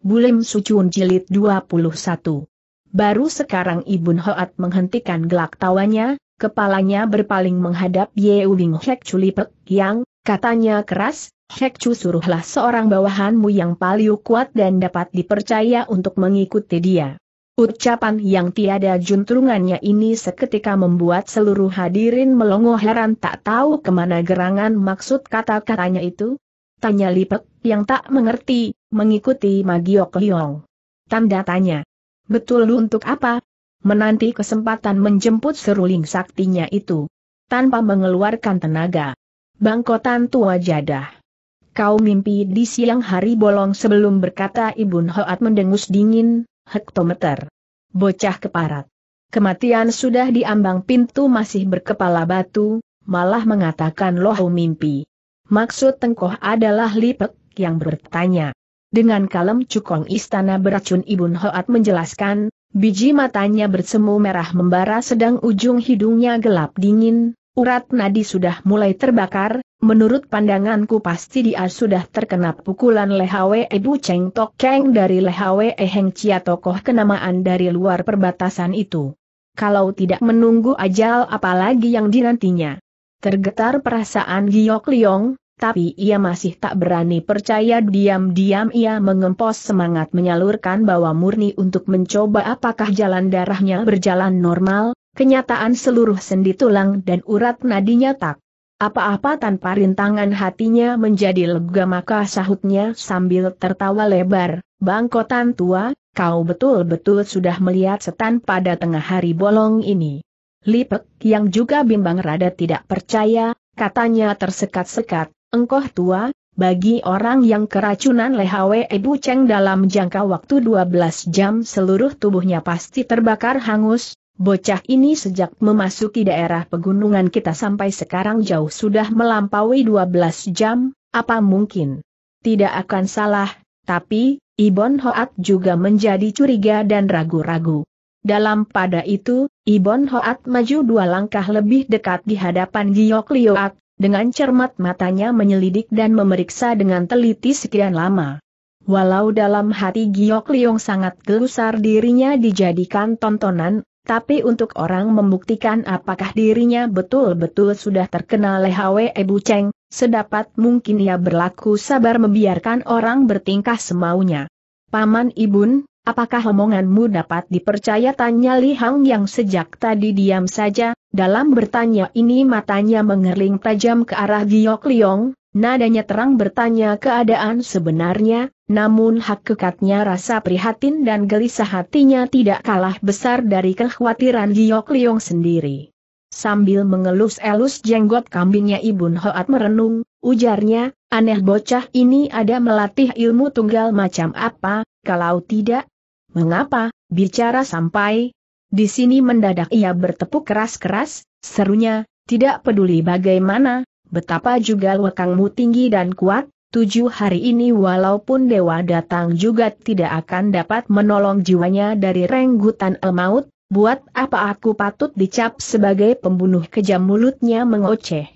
Bulim Sucun Jilid 21. Baru sekarang Ibun Hoat menghentikan gelak tawanya, kepalanya berpaling menghadap Ye Wing Hek yang, katanya keras, Hek Chu suruhlah seorang bawahanmu yang paling kuat dan dapat dipercaya untuk mengikuti dia. Ucapan yang tiada juntrungannya ini seketika membuat seluruh hadirin melongo heran tak tahu kemana gerangan maksud kata-katanya itu, Tanya Lipek, yang tak mengerti, mengikuti Magiok Liong. Tanda tanya. Betul lu untuk apa? Menanti kesempatan menjemput seruling saktinya itu. Tanpa mengeluarkan tenaga. Bangkotan tua jadah. Kau mimpi di siang hari bolong sebelum berkata Ibun Hoat mendengus dingin, hektometer. Bocah keparat. Kematian sudah diambang pintu masih berkepala batu, malah mengatakan loh mimpi. Maksud Tengkoh adalah Lipek yang bertanya. Dengan kalem cukong istana beracun Ibun Hoat menjelaskan, biji matanya bersemu merah membara sedang ujung hidungnya gelap dingin, urat nadi sudah mulai terbakar, menurut pandanganku pasti dia sudah terkena pukulan Lehawe Ibu Cheng Tok Keng dari Lehawe Eheng Cia tokoh kenamaan dari luar perbatasan itu. Kalau tidak menunggu ajal apalagi yang dinantinya. Tergetar perasaan Giok Liong, tapi ia masih tak berani percaya diam-diam ia mengempos semangat menyalurkan bawa murni untuk mencoba apakah jalan darahnya berjalan normal, kenyataan seluruh sendi tulang dan urat nadinya tak apa-apa tanpa rintangan hatinya menjadi lega maka sahutnya sambil tertawa lebar, bangkotan tua, kau betul-betul sudah melihat setan pada tengah hari bolong ini. Lipek yang juga bimbang rada tidak percaya, katanya tersekat-sekat, Engkoh tua, bagi orang yang keracunan lehawe ibu ceng dalam jangka waktu 12 jam seluruh tubuhnya pasti terbakar hangus, bocah ini sejak memasuki daerah pegunungan kita sampai sekarang jauh sudah melampaui 12 jam, apa mungkin? Tidak akan salah, tapi, Ibon Hoat juga menjadi curiga dan ragu-ragu. Dalam pada itu, Ibon Hoat maju dua langkah lebih dekat di hadapan Giyok Lioak, dengan cermat matanya menyelidik dan memeriksa dengan teliti sekian lama. Walau dalam hati Giok Liong sangat gelusar dirinya dijadikan tontonan, tapi untuk orang membuktikan apakah dirinya betul-betul sudah terkena lehawe Ebu Cheng, sedapat mungkin ia berlaku sabar membiarkan orang bertingkah semaunya. Paman Ibun, Apakah omonganmu dapat dipercaya tanya Li Hang yang sejak tadi diam saja, dalam bertanya ini matanya mengerling tajam ke arah Giok Liong, nadanya terang bertanya keadaan sebenarnya, namun hakikatnya rasa prihatin dan gelisah hatinya tidak kalah besar dari kekhawatiran Giok Liong sendiri. Sambil mengelus-elus jenggot kambingnya Ibun Hoat merenung, ujarnya, aneh bocah ini ada melatih ilmu tunggal macam apa, kalau tidak, mengapa, bicara sampai di sini mendadak ia bertepuk keras-keras, serunya, tidak peduli bagaimana, betapa juga lekangmu tinggi dan kuat, tujuh hari ini walaupun dewa datang juga tidak akan dapat menolong jiwanya dari renggutan maut. buat apa aku patut dicap sebagai pembunuh kejam mulutnya mengoceh.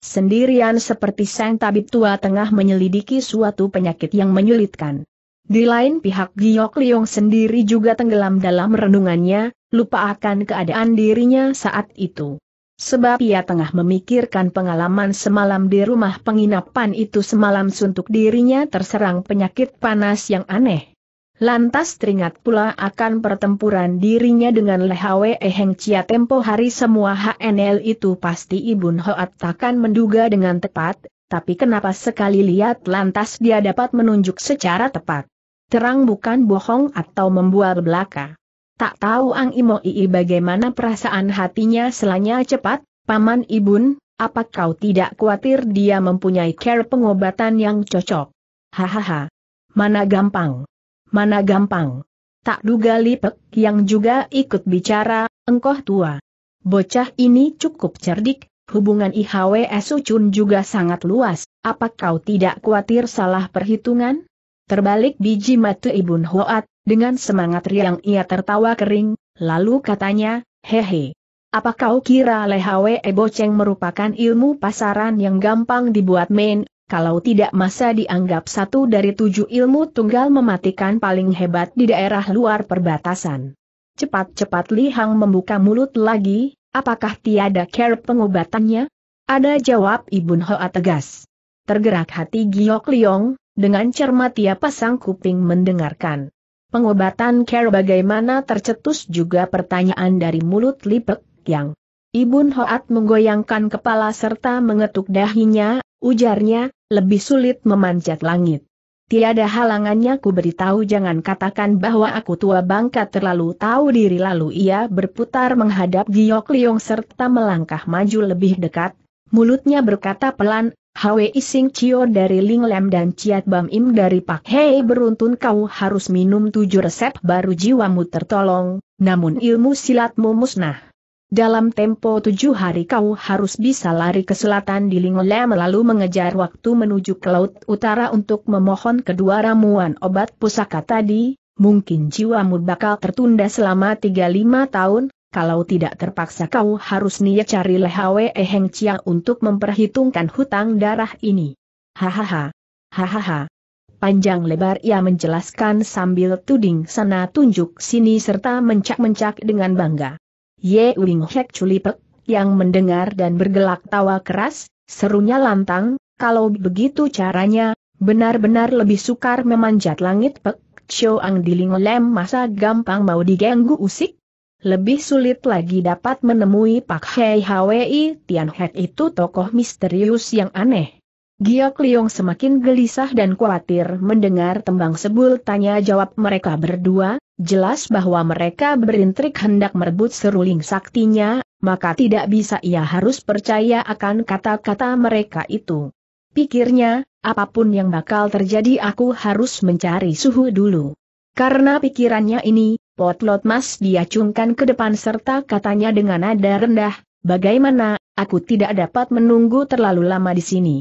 Sendirian seperti sang tabib tua tengah menyelidiki suatu penyakit yang menyulitkan. Di lain pihak Giok Liong sendiri juga tenggelam dalam renungannya, lupa akan keadaan dirinya saat itu. Sebab ia tengah memikirkan pengalaman semalam di rumah penginapan itu semalam suntuk dirinya terserang penyakit panas yang aneh. Lantas teringat pula akan pertempuran dirinya dengan Lehawe Eheng Chia tempo hari semua HNL itu pasti ibu Hoat takkan menduga dengan tepat, tapi kenapa sekali lihat lantas dia dapat menunjuk secara tepat terang bukan bohong atau membuat belaka. Tak tahu Ang Imo Ii bagaimana perasaan hatinya selanya cepat, Paman Ibun, apa kau tidak khawatir dia mempunyai care pengobatan yang cocok? Hahaha. Mana gampang. Mana gampang. Tak duga Lipek yang juga ikut bicara, engkau tua. Bocah ini cukup cerdik, hubungan IHWS Ucun juga sangat luas, apa kau tidak khawatir salah perhitungan? Terbalik biji mata Ibun Hoat, dengan semangat riang ia tertawa kering, lalu katanya, hehe. Apa kau kira Lehawe Eboceng merupakan ilmu pasaran yang gampang dibuat main, kalau tidak masa dianggap satu dari tujuh ilmu tunggal mematikan paling hebat di daerah luar perbatasan. Cepat-cepat Lihang membuka mulut lagi, apakah tiada care pengobatannya? Ada jawab Ibun Hoa tegas. Tergerak hati Giok Liong, dengan cermat ia pasang kuping mendengarkan. Pengobatan care bagaimana tercetus juga pertanyaan dari mulut Lipek yang Ibun Hoat menggoyangkan kepala serta mengetuk dahinya, ujarnya, lebih sulit memanjat langit. Tiada halangannya ku beritahu jangan katakan bahwa aku tua bangka terlalu tahu diri lalu ia berputar menghadap Giok Liong serta melangkah maju lebih dekat, mulutnya berkata pelan, Hwe Ising Chio dari Ling Lam dan Ciat Bam Im dari Pak Hei beruntun kau harus minum tujuh resep baru jiwamu tertolong, namun ilmu silatmu musnah. Dalam tempo tujuh hari kau harus bisa lari ke selatan di Ling Lam lalu mengejar waktu menuju ke Laut Utara untuk memohon kedua ramuan obat pusaka tadi, mungkin jiwamu bakal tertunda selama tiga lima tahun, kalau tidak terpaksa kau harus niat cari Lehawe eheng cia untuk memperhitungkan hutang darah ini. Hahaha. Hahaha. Panjang lebar ia menjelaskan sambil tuding sana tunjuk sini serta mencak-mencak dengan bangga. Ye Wing Hek Culipek, yang mendengar dan bergelak tawa keras, serunya lantang, kalau begitu caranya, benar-benar lebih sukar memanjat langit Pek Ang Diling Lem masa gampang mau diganggu usik? Lebih sulit lagi dapat menemui Pak Hei Hwi Tian Hek itu tokoh misterius yang aneh. Giok Liong semakin gelisah dan khawatir mendengar tembang sebul tanya jawab mereka berdua, jelas bahwa mereka berintrik hendak merebut seruling saktinya, maka tidak bisa ia harus percaya akan kata-kata mereka itu. Pikirnya, apapun yang bakal terjadi aku harus mencari suhu dulu. Karena pikirannya ini, Potlot Mas diacungkan ke depan serta katanya dengan nada rendah, bagaimana, aku tidak dapat menunggu terlalu lama di sini.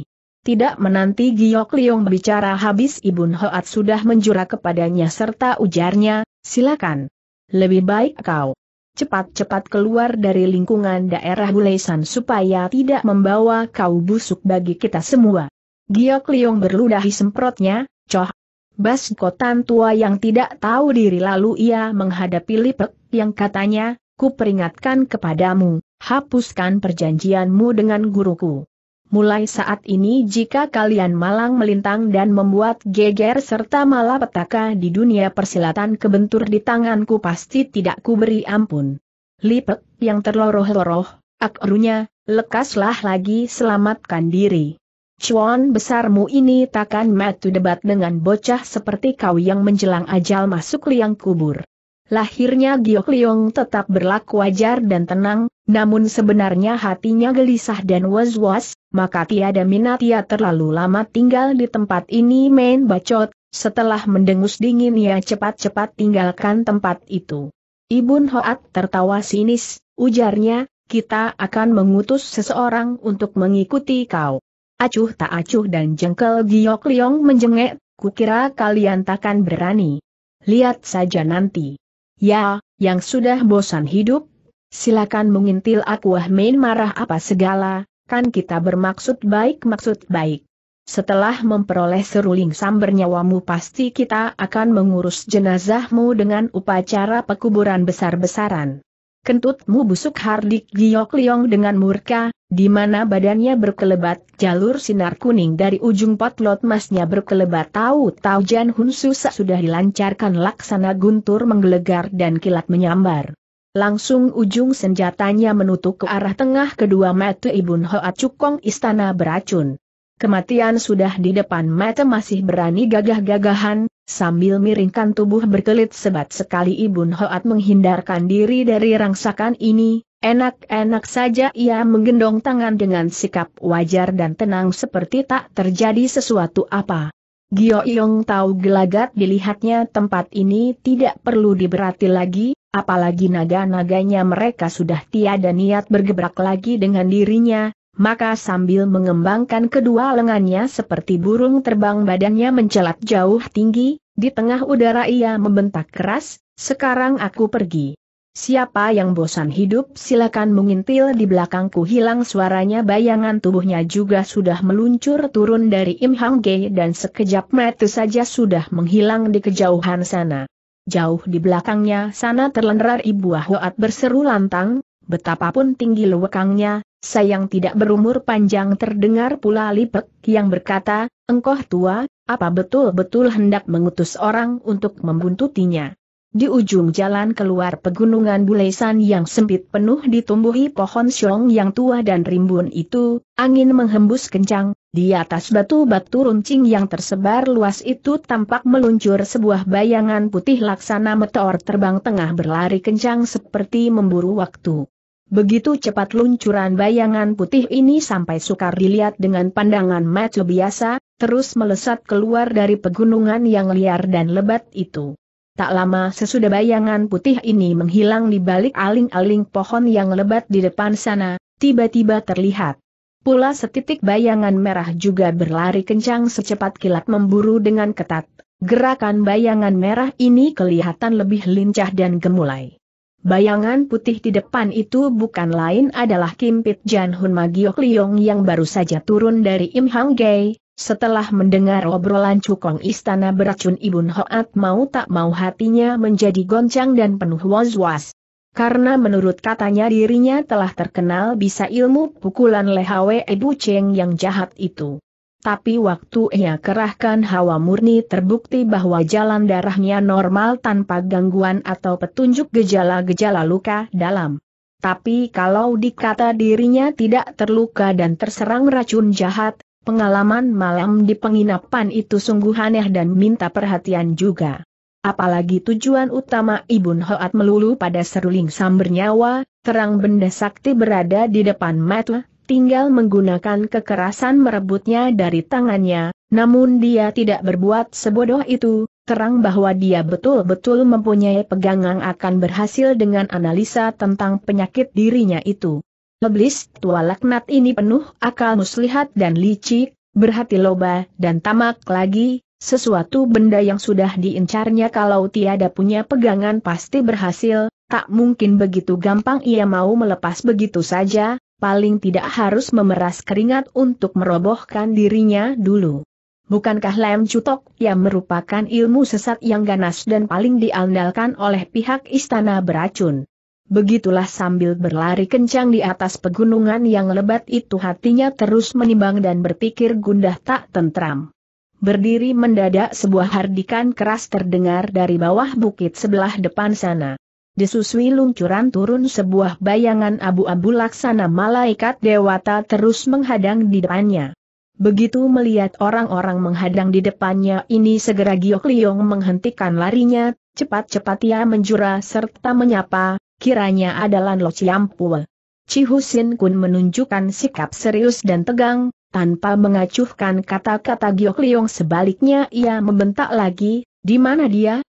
Tidak menanti Giok Liong bicara habis Ibun Hoat sudah menjura kepadanya serta ujarnya, silakan. Lebih baik kau cepat-cepat keluar dari lingkungan daerah Bulesan supaya tidak membawa kau busuk bagi kita semua. Giok Liong berludahi semprotnya, coh, Bas kotan tua yang tidak tahu diri lalu ia menghadapi Lipek, yang katanya, ku peringatkan kepadamu, hapuskan perjanjianmu dengan guruku. Mulai saat ini jika kalian malang melintang dan membuat geger serta malah petaka di dunia persilatan kebentur di tanganku pasti tidak kuberi ampun. Lipek, yang terloroh-loroh, akrunya, lekaslah lagi selamatkan diri. Cuan besarmu ini takkan matu debat dengan bocah seperti kau yang menjelang ajal masuk liang kubur. Lahirnya Giok Liong tetap berlaku wajar dan tenang, namun sebenarnya hatinya gelisah dan was-was, maka tiada minat ia terlalu lama tinggal di tempat ini main bacot, setelah mendengus dingin ia cepat-cepat tinggalkan tempat itu. Ibun Hoat tertawa sinis, ujarnya, kita akan mengutus seseorang untuk mengikuti kau. Acuh tak acuh dan jengkel Giok Liong menjengek, kukira kalian takkan berani. Lihat saja nanti. Ya, yang sudah bosan hidup, silakan mengintil aku ah main marah apa segala, kan kita bermaksud baik maksud baik. Setelah memperoleh seruling samber nyawamu pasti kita akan mengurus jenazahmu dengan upacara pekuburan besar-besaran. Kentutmu busuk Hardik Giok Liong dengan murka, di mana badannya berkelebat jalur sinar kuning dari ujung potlot emasnya berkelebat tahu-tahu Jan Hun sudah dilancarkan laksana guntur menggelegar dan kilat menyambar. Langsung ujung senjatanya menutup ke arah tengah kedua mata Ibun Hoa Cukong istana beracun. Kematian sudah di depan mata masih berani gagah-gagahan, Sambil miringkan tubuh berkelit sebat sekali Ibun Hoat menghindarkan diri dari rangsakan ini, enak-enak saja ia menggendong tangan dengan sikap wajar dan tenang seperti tak terjadi sesuatu apa. Gio Yong tahu gelagat dilihatnya tempat ini tidak perlu diberati lagi, apalagi naga-naganya mereka sudah tiada niat bergebrak lagi dengan dirinya, maka sambil mengembangkan kedua lengannya seperti burung terbang badannya mencelat jauh tinggi, di tengah udara ia membentak keras, sekarang aku pergi. Siapa yang bosan hidup silakan mengintil di belakangku hilang suaranya bayangan tubuhnya juga sudah meluncur turun dari Im Hang Ge dan sekejap mata saja sudah menghilang di kejauhan sana. Jauh di belakangnya sana terlenrar Ibu Hoat berseru lantang, betapapun tinggi lewekangnya, sayang tidak berumur panjang terdengar pula Lipek yang berkata, engkoh tua, apa betul-betul hendak mengutus orang untuk membuntutinya. Di ujung jalan keluar pegunungan Bulesan yang sempit penuh ditumbuhi pohon siong yang tua dan rimbun itu, angin menghembus kencang, di atas batu-batu runcing yang tersebar luas itu tampak meluncur sebuah bayangan putih laksana meteor terbang tengah berlari kencang seperti memburu waktu. Begitu cepat luncuran bayangan putih ini sampai sukar dilihat dengan pandangan mata biasa, terus melesat keluar dari pegunungan yang liar dan lebat itu. Tak lama sesudah bayangan putih ini menghilang di balik aling-aling pohon yang lebat di depan sana, tiba-tiba terlihat. Pula setitik bayangan merah juga berlari kencang secepat kilat memburu dengan ketat. Gerakan bayangan merah ini kelihatan lebih lincah dan gemulai. Bayangan putih di depan itu bukan lain adalah Kim Pit Jan Hun Magiok Liong yang baru saja turun dari Im Hang Gai, setelah mendengar obrolan cukong istana beracun Ibun Hoat mau tak mau hatinya menjadi goncang dan penuh was-was. Karena menurut katanya dirinya telah terkenal bisa ilmu pukulan lehawe Ibu Cheng yang jahat itu. Tapi waktu ia kerahkan hawa murni terbukti bahwa jalan darahnya normal tanpa gangguan atau petunjuk gejala-gejala luka dalam. Tapi kalau dikata dirinya tidak terluka dan terserang racun jahat, pengalaman malam di penginapan itu sungguh aneh dan minta perhatian juga. Apalagi tujuan utama ibu Hoat melulu pada seruling sambernyawa, nyawa, terang benda sakti berada di depan mata, tinggal menggunakan kekerasan merebutnya dari tangannya, namun dia tidak berbuat sebodoh itu, terang bahwa dia betul-betul mempunyai pegangan akan berhasil dengan analisa tentang penyakit dirinya itu. Leblis, tua laknat ini penuh akal muslihat dan licik, berhati loba dan tamak lagi, sesuatu benda yang sudah diincarnya kalau tiada punya pegangan pasti berhasil, tak mungkin begitu gampang ia mau melepas begitu saja, paling tidak harus memeras keringat untuk merobohkan dirinya dulu. Bukankah lem cutok yang merupakan ilmu sesat yang ganas dan paling diandalkan oleh pihak istana beracun? Begitulah sambil berlari kencang di atas pegunungan yang lebat itu hatinya terus menimbang dan berpikir gundah tak tentram. Berdiri mendadak sebuah hardikan keras terdengar dari bawah bukit sebelah depan sana. Disusui luncuran turun sebuah bayangan abu-abu laksana malaikat dewata terus menghadang di depannya. Begitu melihat orang-orang menghadang di depannya ini segera Giok Liong menghentikan larinya, cepat-cepat ia menjura serta menyapa, kiranya adalah Lo Ciampul. Chi Husin Kun menunjukkan sikap serius dan tegang, tanpa mengacuhkan kata-kata Giok Liong sebaliknya ia membentak lagi, di mana dia,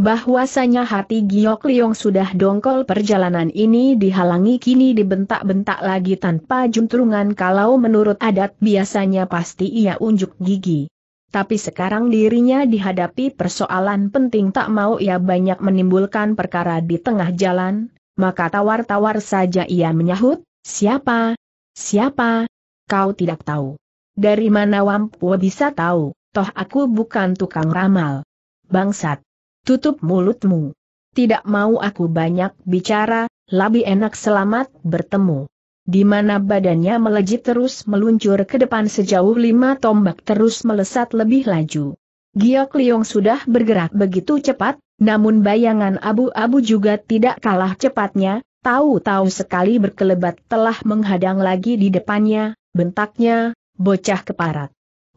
bahwasanya hati Giok Liong sudah dongkol perjalanan ini dihalangi kini dibentak-bentak lagi tanpa juntrungan kalau menurut adat biasanya pasti ia unjuk gigi. Tapi sekarang dirinya dihadapi persoalan penting tak mau ia banyak menimbulkan perkara di tengah jalan, maka tawar-tawar saja ia menyahut, siapa? Siapa? Kau tidak tahu. Dari mana Wampu bisa tahu, toh aku bukan tukang ramal. Bangsat. Tutup mulutmu. Tidak mau aku banyak bicara, lebih enak selamat bertemu. Di mana badannya melejit terus meluncur ke depan sejauh lima tombak terus melesat lebih laju. Giok Liong sudah bergerak begitu cepat, namun bayangan abu-abu juga tidak kalah cepatnya, tahu-tahu sekali berkelebat telah menghadang lagi di depannya, bentaknya, bocah keparat.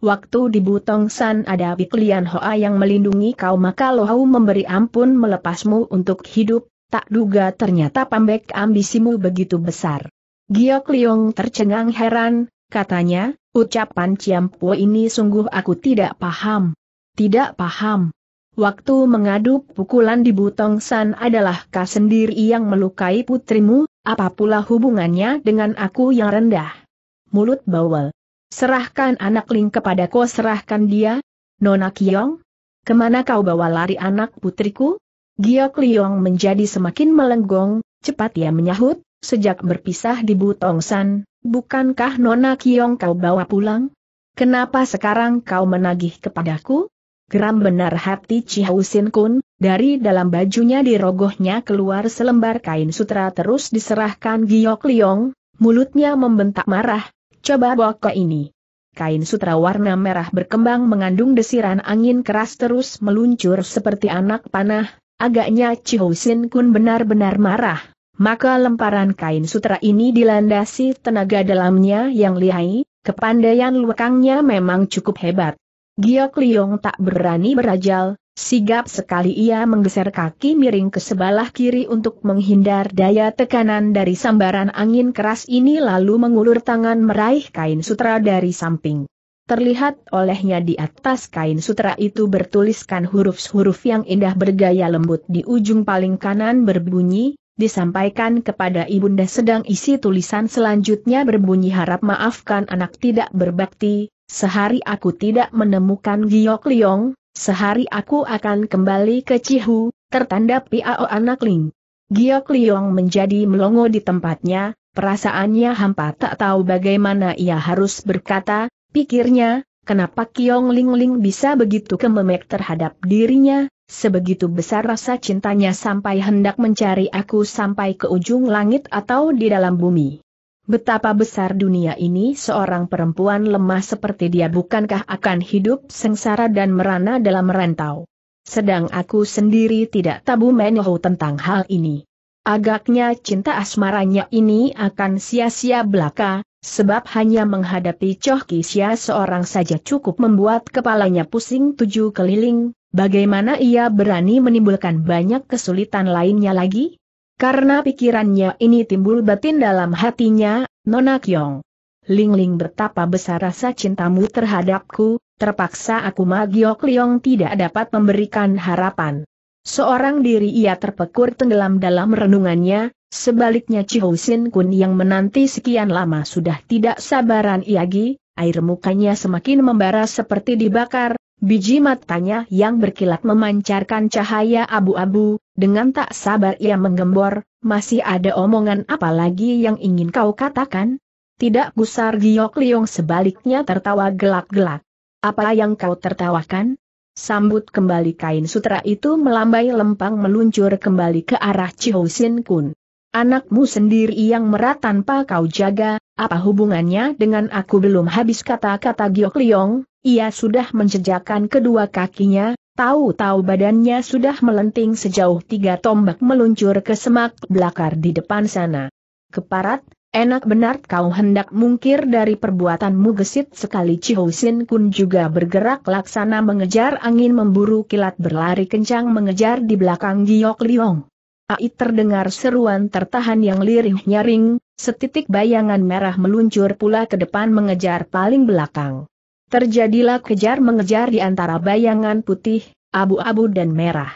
Waktu di Butong San ada Biklian Hoa yang melindungi kau maka Lohau memberi ampun melepasmu untuk hidup, tak duga ternyata pambek ambisimu begitu besar. Giok Liong tercengang heran, katanya, ucapan Ciampo ini sungguh aku tidak paham. Tidak paham. Waktu mengadu pukulan di Butong San adalah kau sendiri yang melukai putrimu, apa pula hubungannya dengan aku yang rendah. Mulut bawel. Serahkan anak Ling kepadaku serahkan dia, Nona Kiong. Kemana kau bawa lari anak putriku? Giok Liong menjadi semakin melenggong, cepat ia menyahut, sejak berpisah di Butongsan, bukankah Nona Kiong kau bawa pulang? Kenapa sekarang kau menagih kepadaku? Geram benar hati Cihausin Kun, dari dalam bajunya dirogohnya keluar selembar kain sutra terus diserahkan Giok Liong, mulutnya membentak marah, Coba bawa ini. Kain sutra warna merah berkembang mengandung desiran angin keras terus meluncur seperti anak panah, agaknya Sin Kun benar-benar marah. Maka lemparan kain sutra ini dilandasi tenaga dalamnya yang lihai, kepandaian lukangnya memang cukup hebat. Giok Liong tak berani berajal, Sigap sekali ia menggeser kaki miring ke sebelah kiri untuk menghindar daya tekanan dari sambaran angin keras ini lalu mengulur tangan meraih kain sutra dari samping. Terlihat olehnya di atas kain sutra itu bertuliskan huruf-huruf yang indah bergaya lembut di ujung paling kanan berbunyi, disampaikan kepada ibunda sedang isi tulisan selanjutnya berbunyi harap maafkan anak tidak berbakti, sehari aku tidak menemukan Giok Liong, Sehari aku akan kembali ke Cihu, tertanda Piao anak Ling. Giok Liong menjadi melongo di tempatnya, perasaannya hampa tak tahu bagaimana ia harus berkata, pikirnya, kenapa Kiong Ling Ling bisa begitu kememek terhadap dirinya, sebegitu besar rasa cintanya sampai hendak mencari aku sampai ke ujung langit atau di dalam bumi. Betapa besar dunia ini seorang perempuan lemah seperti dia bukankah akan hidup sengsara dan merana dalam rentau? Sedang aku sendiri tidak tabu menyohu tentang hal ini. Agaknya cinta asmaranya ini akan sia-sia belaka, sebab hanya menghadapi Choh Kisya seorang saja cukup membuat kepalanya pusing tujuh keliling, bagaimana ia berani menimbulkan banyak kesulitan lainnya lagi? Karena pikirannya ini timbul batin dalam hatinya, Nona Kyong. Ling Ling betapa besar rasa cintamu terhadapku, terpaksa aku Magiok Liong tidak dapat memberikan harapan. Seorang diri ia terpekur tenggelam dalam renungannya, sebaliknya Chiho Sin Kun yang menanti sekian lama sudah tidak sabaran iagi, air mukanya semakin membara seperti dibakar, biji matanya yang berkilat memancarkan cahaya abu-abu, dengan tak sabar ia menggembor, masih ada omongan apa lagi yang ingin kau katakan? Tidak gusar Giok Liong sebaliknya tertawa gelak-gelak. Apa yang kau tertawakan? Sambut kembali kain sutra itu melambai lempang meluncur kembali ke arah Chihosin Kun. Anakmu sendiri yang merah tanpa kau jaga, apa hubungannya dengan aku belum habis kata-kata Giok Liong? Ia sudah menjejakkan kedua kakinya, Tahu-tahu badannya sudah melenting sejauh tiga tombak meluncur ke semak belakar di depan sana. Keparat, enak benar kau hendak mungkir dari perbuatanmu gesit sekali Chihosin Kun juga bergerak laksana mengejar angin memburu kilat berlari kencang mengejar di belakang Giok Liong. Ai terdengar seruan tertahan yang lirih nyaring, setitik bayangan merah meluncur pula ke depan mengejar paling belakang. Terjadilah kejar-mengejar di antara bayangan putih, abu-abu dan merah.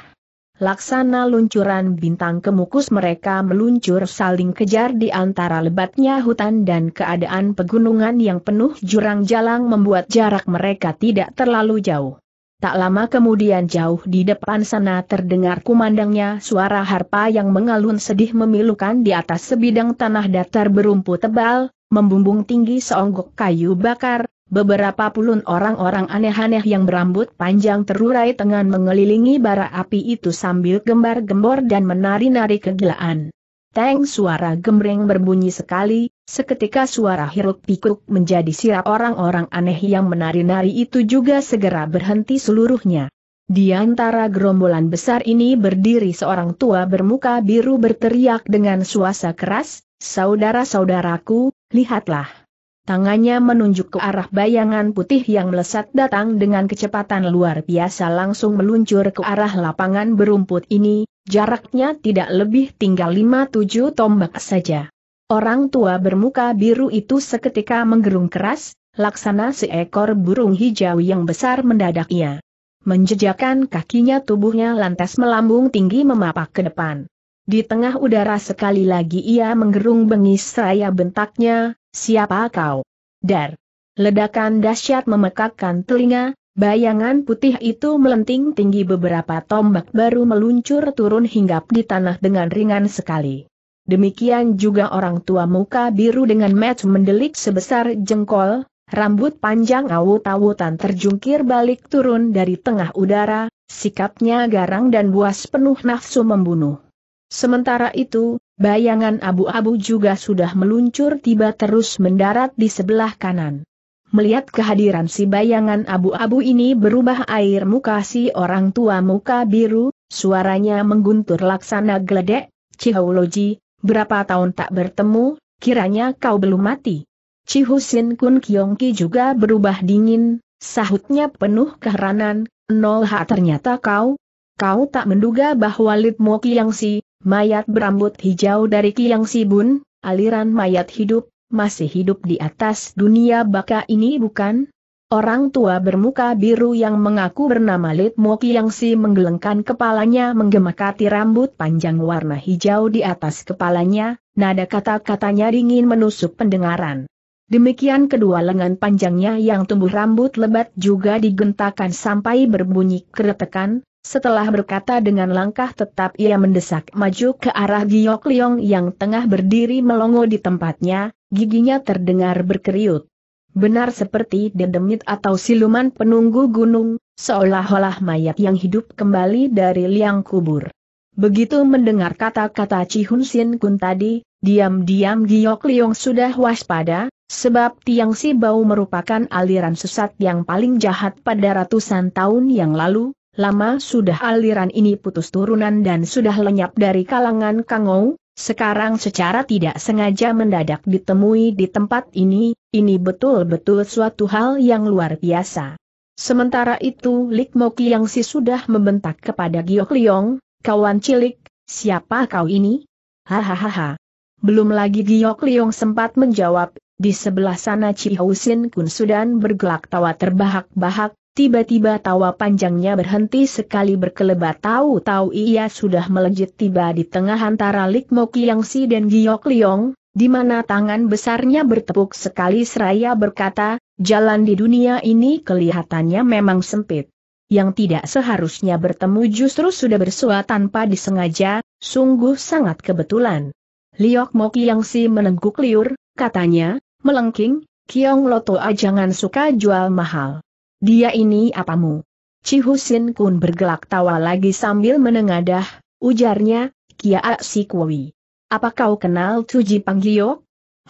Laksana luncuran bintang kemukus mereka meluncur saling kejar di antara lebatnya hutan dan keadaan pegunungan yang penuh jurang jalang membuat jarak mereka tidak terlalu jauh. Tak lama kemudian jauh di depan sana terdengar kumandangnya suara harpa yang mengalun sedih memilukan di atas sebidang tanah datar berumput tebal, membumbung tinggi seonggok kayu bakar, Beberapa puluh orang-orang aneh-aneh yang berambut panjang terurai dengan mengelilingi bara api itu sambil gembar-gembor dan menari-nari kegilaan. Teng suara gemreng berbunyi sekali, seketika suara hiruk-pikuk menjadi sirap orang-orang aneh yang menari-nari itu juga segera berhenti seluruhnya. Di antara gerombolan besar ini berdiri seorang tua bermuka biru berteriak dengan suasa keras, Saudara-saudaraku, lihatlah tangannya menunjuk ke arah bayangan putih yang melesat datang dengan kecepatan luar biasa langsung meluncur ke arah lapangan berumput ini, jaraknya tidak lebih tinggal 5-7 tombak saja. Orang tua bermuka biru itu seketika menggerung keras, laksana seekor burung hijau yang besar mendadak ia. Menjejakan kakinya tubuhnya lantas melambung tinggi memapak ke depan. Di tengah udara sekali lagi ia menggerung bengis seraya bentaknya, siapa kau? Dar! Ledakan dahsyat memekakkan telinga, bayangan putih itu melenting tinggi beberapa tombak baru meluncur turun hinggap di tanah dengan ringan sekali. Demikian juga orang tua muka biru dengan match mendelik sebesar jengkol, rambut panjang awut-awutan terjungkir balik turun dari tengah udara, sikapnya garang dan buas penuh nafsu membunuh. Sementara itu, bayangan abu-abu juga sudah meluncur tiba terus mendarat di sebelah kanan. Melihat kehadiran si bayangan abu-abu ini berubah air muka si orang tua muka biru, suaranya mengguntur laksana geledek, Cihauloji, berapa tahun tak bertemu, kiranya kau belum mati. Cihusin Kun Kyongki juga berubah dingin, sahutnya penuh keheranan, Nolha ternyata kau, kau tak menduga bahwa Lip Mo si, Mayat berambut hijau dari Kiang Sibun, aliran mayat hidup, masih hidup di atas dunia baka ini bukan? Orang tua bermuka biru yang mengaku bernama Litmo Kiang Si menggelengkan kepalanya menggemakati rambut panjang warna hijau di atas kepalanya, nada kata-katanya dingin menusuk pendengaran. Demikian kedua lengan panjangnya yang tumbuh rambut lebat juga digentakan sampai berbunyi keretekan, setelah berkata dengan langkah tetap ia mendesak maju ke arah Giok Liong yang tengah berdiri melongo di tempatnya, giginya terdengar berkeriut. Benar seperti dedemit atau siluman penunggu gunung, seolah-olah mayat yang hidup kembali dari liang kubur. Begitu mendengar kata-kata Cihun Sin Kun tadi, diam-diam Giok Liong sudah waspada, sebab Tiang Si Bau merupakan aliran sesat yang paling jahat pada ratusan tahun yang lalu, Lama sudah aliran ini putus turunan dan sudah lenyap dari kalangan Kangou, sekarang secara tidak sengaja mendadak ditemui di tempat ini, ini betul-betul suatu hal yang luar biasa. Sementara itu Lik Moki yang si sudah membentak kepada Giok Liong, kawan cilik, siapa kau ini? Hahaha. Belum lagi Giok Liong sempat menjawab, di sebelah sana Chi Sin Kun Sudan bergelak tawa terbahak-bahak, Tiba-tiba tawa panjangnya berhenti sekali berkelebat tahu-tahu ia sudah melejit tiba di tengah antara Likmo Si dan Giok Liong, di mana tangan besarnya bertepuk sekali seraya berkata, jalan di dunia ini kelihatannya memang sempit. Yang tidak seharusnya bertemu justru sudah bersua tanpa disengaja, sungguh sangat kebetulan. Liok Mo Si menengguk liur, katanya, melengking, Kiong Loto A ah, jangan suka jual mahal. Dia ini apamu? Cihusin Kun bergelak tawa lagi sambil menengadah, ujarnya, Kia Si Kui. Apa kau kenal Tuji Panggiok?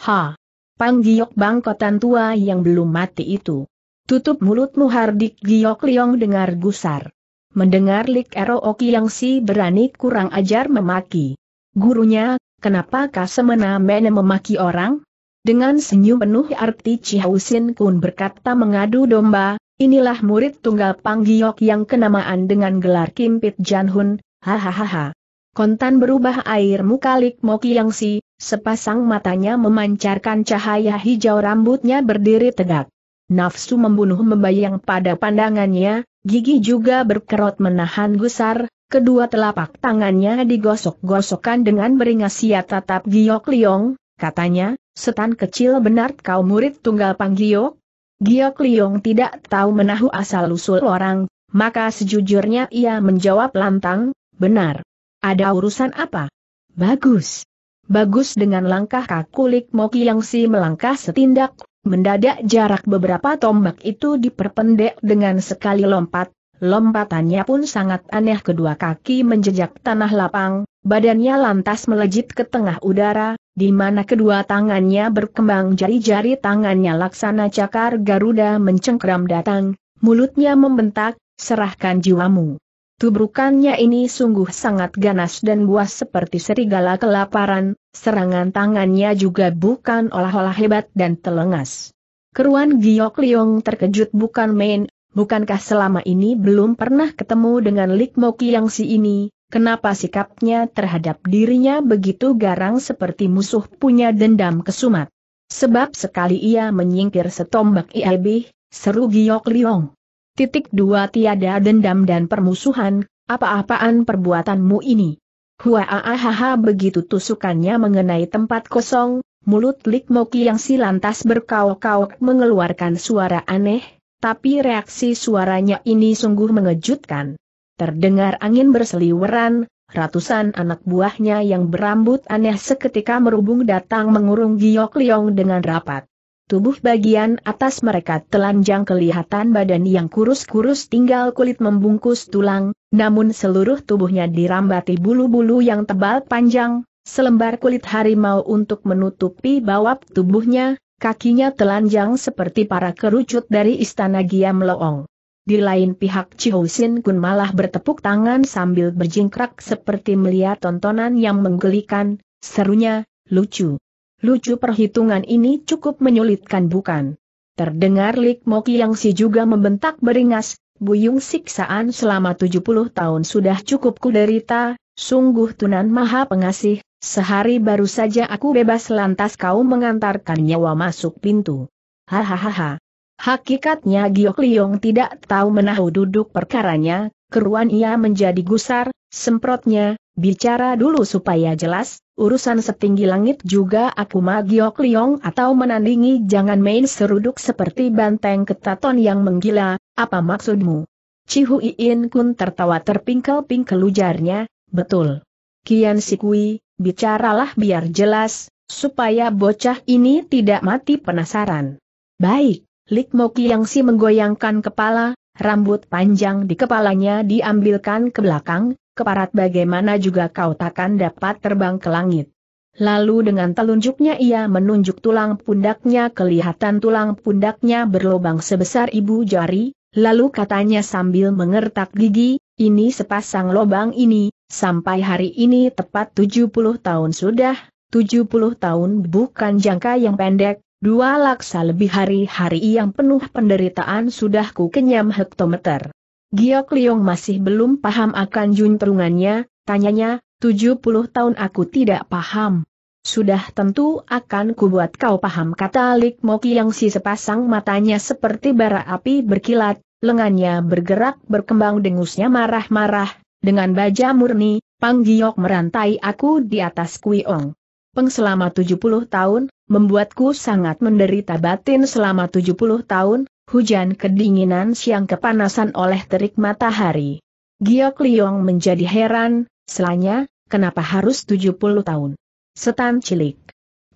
Ha! Panggiok bangkotan tua yang belum mati itu. Tutup mulutmu Hardik Giok Liong dengar gusar. Mendengar Lik Ero Oki yang si berani kurang ajar memaki. Gurunya, kenapa kau semena-mena memaki orang? Dengan senyum penuh arti Cihusin Kun berkata mengadu domba, Inilah murid tunggal Panggiok yang kenamaan dengan gelar Kimpit Pit Janhun, hahaha. Kontan berubah air muka Lik Yang Si, sepasang matanya memancarkan cahaya hijau rambutnya berdiri tegak. Nafsu membunuh membayang pada pandangannya, gigi juga berkerut menahan gusar, kedua telapak tangannya digosok-gosokkan dengan beringas ia ya tatap Giok Liong, katanya, setan kecil benar kau murid tunggal Panggiok? Giok Liong tidak tahu menahu asal-usul orang, maka sejujurnya ia menjawab lantang, benar. Ada urusan apa? Bagus. Bagus dengan langkah kakulik Moki yang si melangkah setindak, mendadak jarak beberapa tombak itu diperpendek dengan sekali lompat, lompatannya pun sangat aneh kedua kaki menjejak tanah lapang, badannya lantas melejit ke tengah udara, di mana kedua tangannya berkembang jari-jari tangannya laksana cakar Garuda mencengkram datang, mulutnya membentak, serahkan jiwamu. Tubrukannya ini sungguh sangat ganas dan buas seperti serigala kelaparan, serangan tangannya juga bukan olah-olah hebat dan telengas. Keruan Giok Liong terkejut bukan main, bukankah selama ini belum pernah ketemu dengan Lik Moki yang si ini, Kenapa sikapnya terhadap dirinya begitu garang seperti musuh punya dendam kesumat? Sebab sekali ia menyingkir setombak IAB, seru Giok Liong. Titik dua tiada dendam dan permusuhan, apa-apaan perbuatanmu ini? Huaahaha begitu tusukannya mengenai tempat kosong, mulut Lik Moki yang si lantas berkauk-kauk mengeluarkan suara aneh, tapi reaksi suaranya ini sungguh mengejutkan. Terdengar angin berseliweran, ratusan anak buahnya yang berambut aneh seketika merubung datang mengurung Giok Liong dengan rapat. Tubuh bagian atas mereka telanjang kelihatan badan yang kurus-kurus tinggal kulit membungkus tulang, namun seluruh tubuhnya dirambati bulu-bulu yang tebal panjang, selembar kulit harimau untuk menutupi bawah tubuhnya, kakinya telanjang seperti para kerucut dari istana Giam Loong. Di lain pihak Chiho Sin Kun malah bertepuk tangan sambil berjingkrak seperti melihat tontonan yang menggelikan, serunya, lucu. Lucu perhitungan ini cukup menyulitkan bukan? Terdengar Lik Moki yang si juga membentak beringas, Buyung siksaan selama 70 tahun sudah cukup kuderita, sungguh Tunan Maha Pengasih, sehari baru saja aku bebas lantas kau mengantarkan nyawa masuk pintu. Hahaha. Hakikatnya Giok Liong tidak tahu menahu duduk perkaranya, keruan ia menjadi gusar, semprotnya, bicara dulu supaya jelas, urusan setinggi langit juga aku ma Giok Liong atau menandingi jangan main seruduk seperti banteng ketaton yang menggila, apa maksudmu? Cihu Iin Kun tertawa terpingkel-pingkel ujarnya, betul. Kian Sikui, bicaralah biar jelas, supaya bocah ini tidak mati penasaran. Baik. Lik Moki yang si menggoyangkan kepala, rambut panjang di kepalanya diambilkan ke belakang, keparat bagaimana juga kau takkan dapat terbang ke langit. Lalu dengan telunjuknya ia menunjuk tulang pundaknya kelihatan tulang pundaknya berlobang sebesar ibu jari, lalu katanya sambil mengertak gigi, ini sepasang lobang ini, sampai hari ini tepat 70 tahun sudah, 70 tahun bukan jangka yang pendek, Dua laksa lebih hari-hari yang penuh penderitaan sudah ku kenyam hektometer. Giok Liong masih belum paham akan juntrungannya, tanyanya, 70 tahun aku tidak paham. Sudah tentu akan kubuat kau paham kata Lik Moki yang si sepasang matanya seperti bara api berkilat, lengannya bergerak berkembang dengusnya marah-marah, dengan baja murni, Pang Giok merantai aku di atas kuiong. Peng selama 70 tahun, membuatku sangat menderita batin selama 70 tahun, hujan kedinginan siang kepanasan oleh terik matahari. Giok Liong menjadi heran, selanya, kenapa harus 70 tahun? Setan cilik.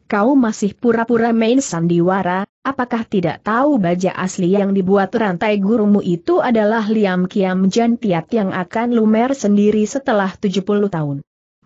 Kau masih pura-pura main sandiwara, apakah tidak tahu baja asli yang dibuat rantai gurumu itu adalah Liam Kiam Jantiat yang akan lumer sendiri setelah 70 tahun?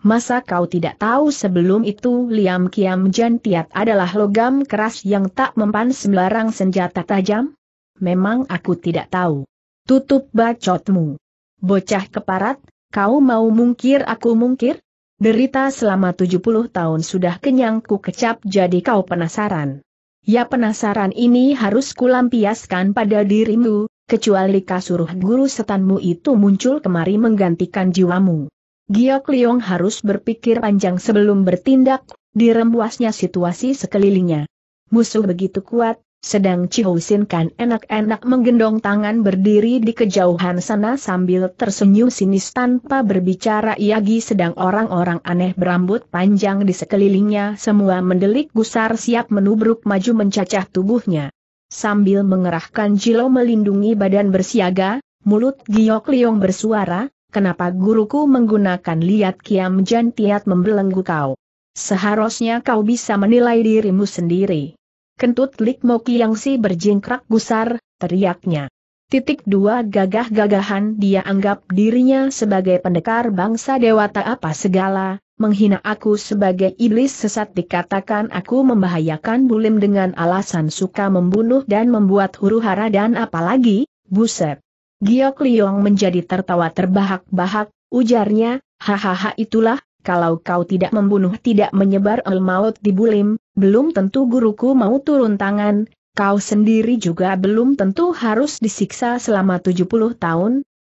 Masa kau tidak tahu sebelum itu Liam Kiam Jantiat adalah logam keras yang tak mempan sembarang senjata tajam? Memang aku tidak tahu. Tutup bacotmu. Bocah keparat, kau mau mungkir aku mungkir? Derita selama 70 tahun sudah kenyang ku kecap jadi kau penasaran. Ya penasaran ini harus kulampiaskan pada dirimu, kecuali kasuruh guru setanmu itu muncul kemari menggantikan jiwamu. Giok Liong harus berpikir panjang sebelum bertindak, dirembuasnya situasi sekelilingnya. Musuh begitu kuat, sedang Chihousin kan enak-enak menggendong tangan berdiri di kejauhan sana sambil tersenyum sinis tanpa berbicara Yagi sedang orang-orang aneh berambut panjang di sekelilingnya semua mendelik gusar siap menubruk maju mencacah tubuhnya. Sambil mengerahkan jilo melindungi badan bersiaga, mulut Giok Liong bersuara, kenapa guruku menggunakan liat kiam jantiat membelenggu kau? Seharusnya kau bisa menilai dirimu sendiri. Kentut lik yang si berjingkrak gusar, teriaknya. Titik dua gagah-gagahan dia anggap dirinya sebagai pendekar bangsa dewata apa segala, menghina aku sebagai iblis sesat dikatakan aku membahayakan bulim dengan alasan suka membunuh dan membuat huru hara dan apalagi, buset. Giok Liong menjadi tertawa terbahak-bahak, ujarnya, hahaha itulah, kalau kau tidak membunuh tidak menyebar el maut di bulim, belum tentu guruku mau turun tangan, kau sendiri juga belum tentu harus disiksa selama 70 tahun,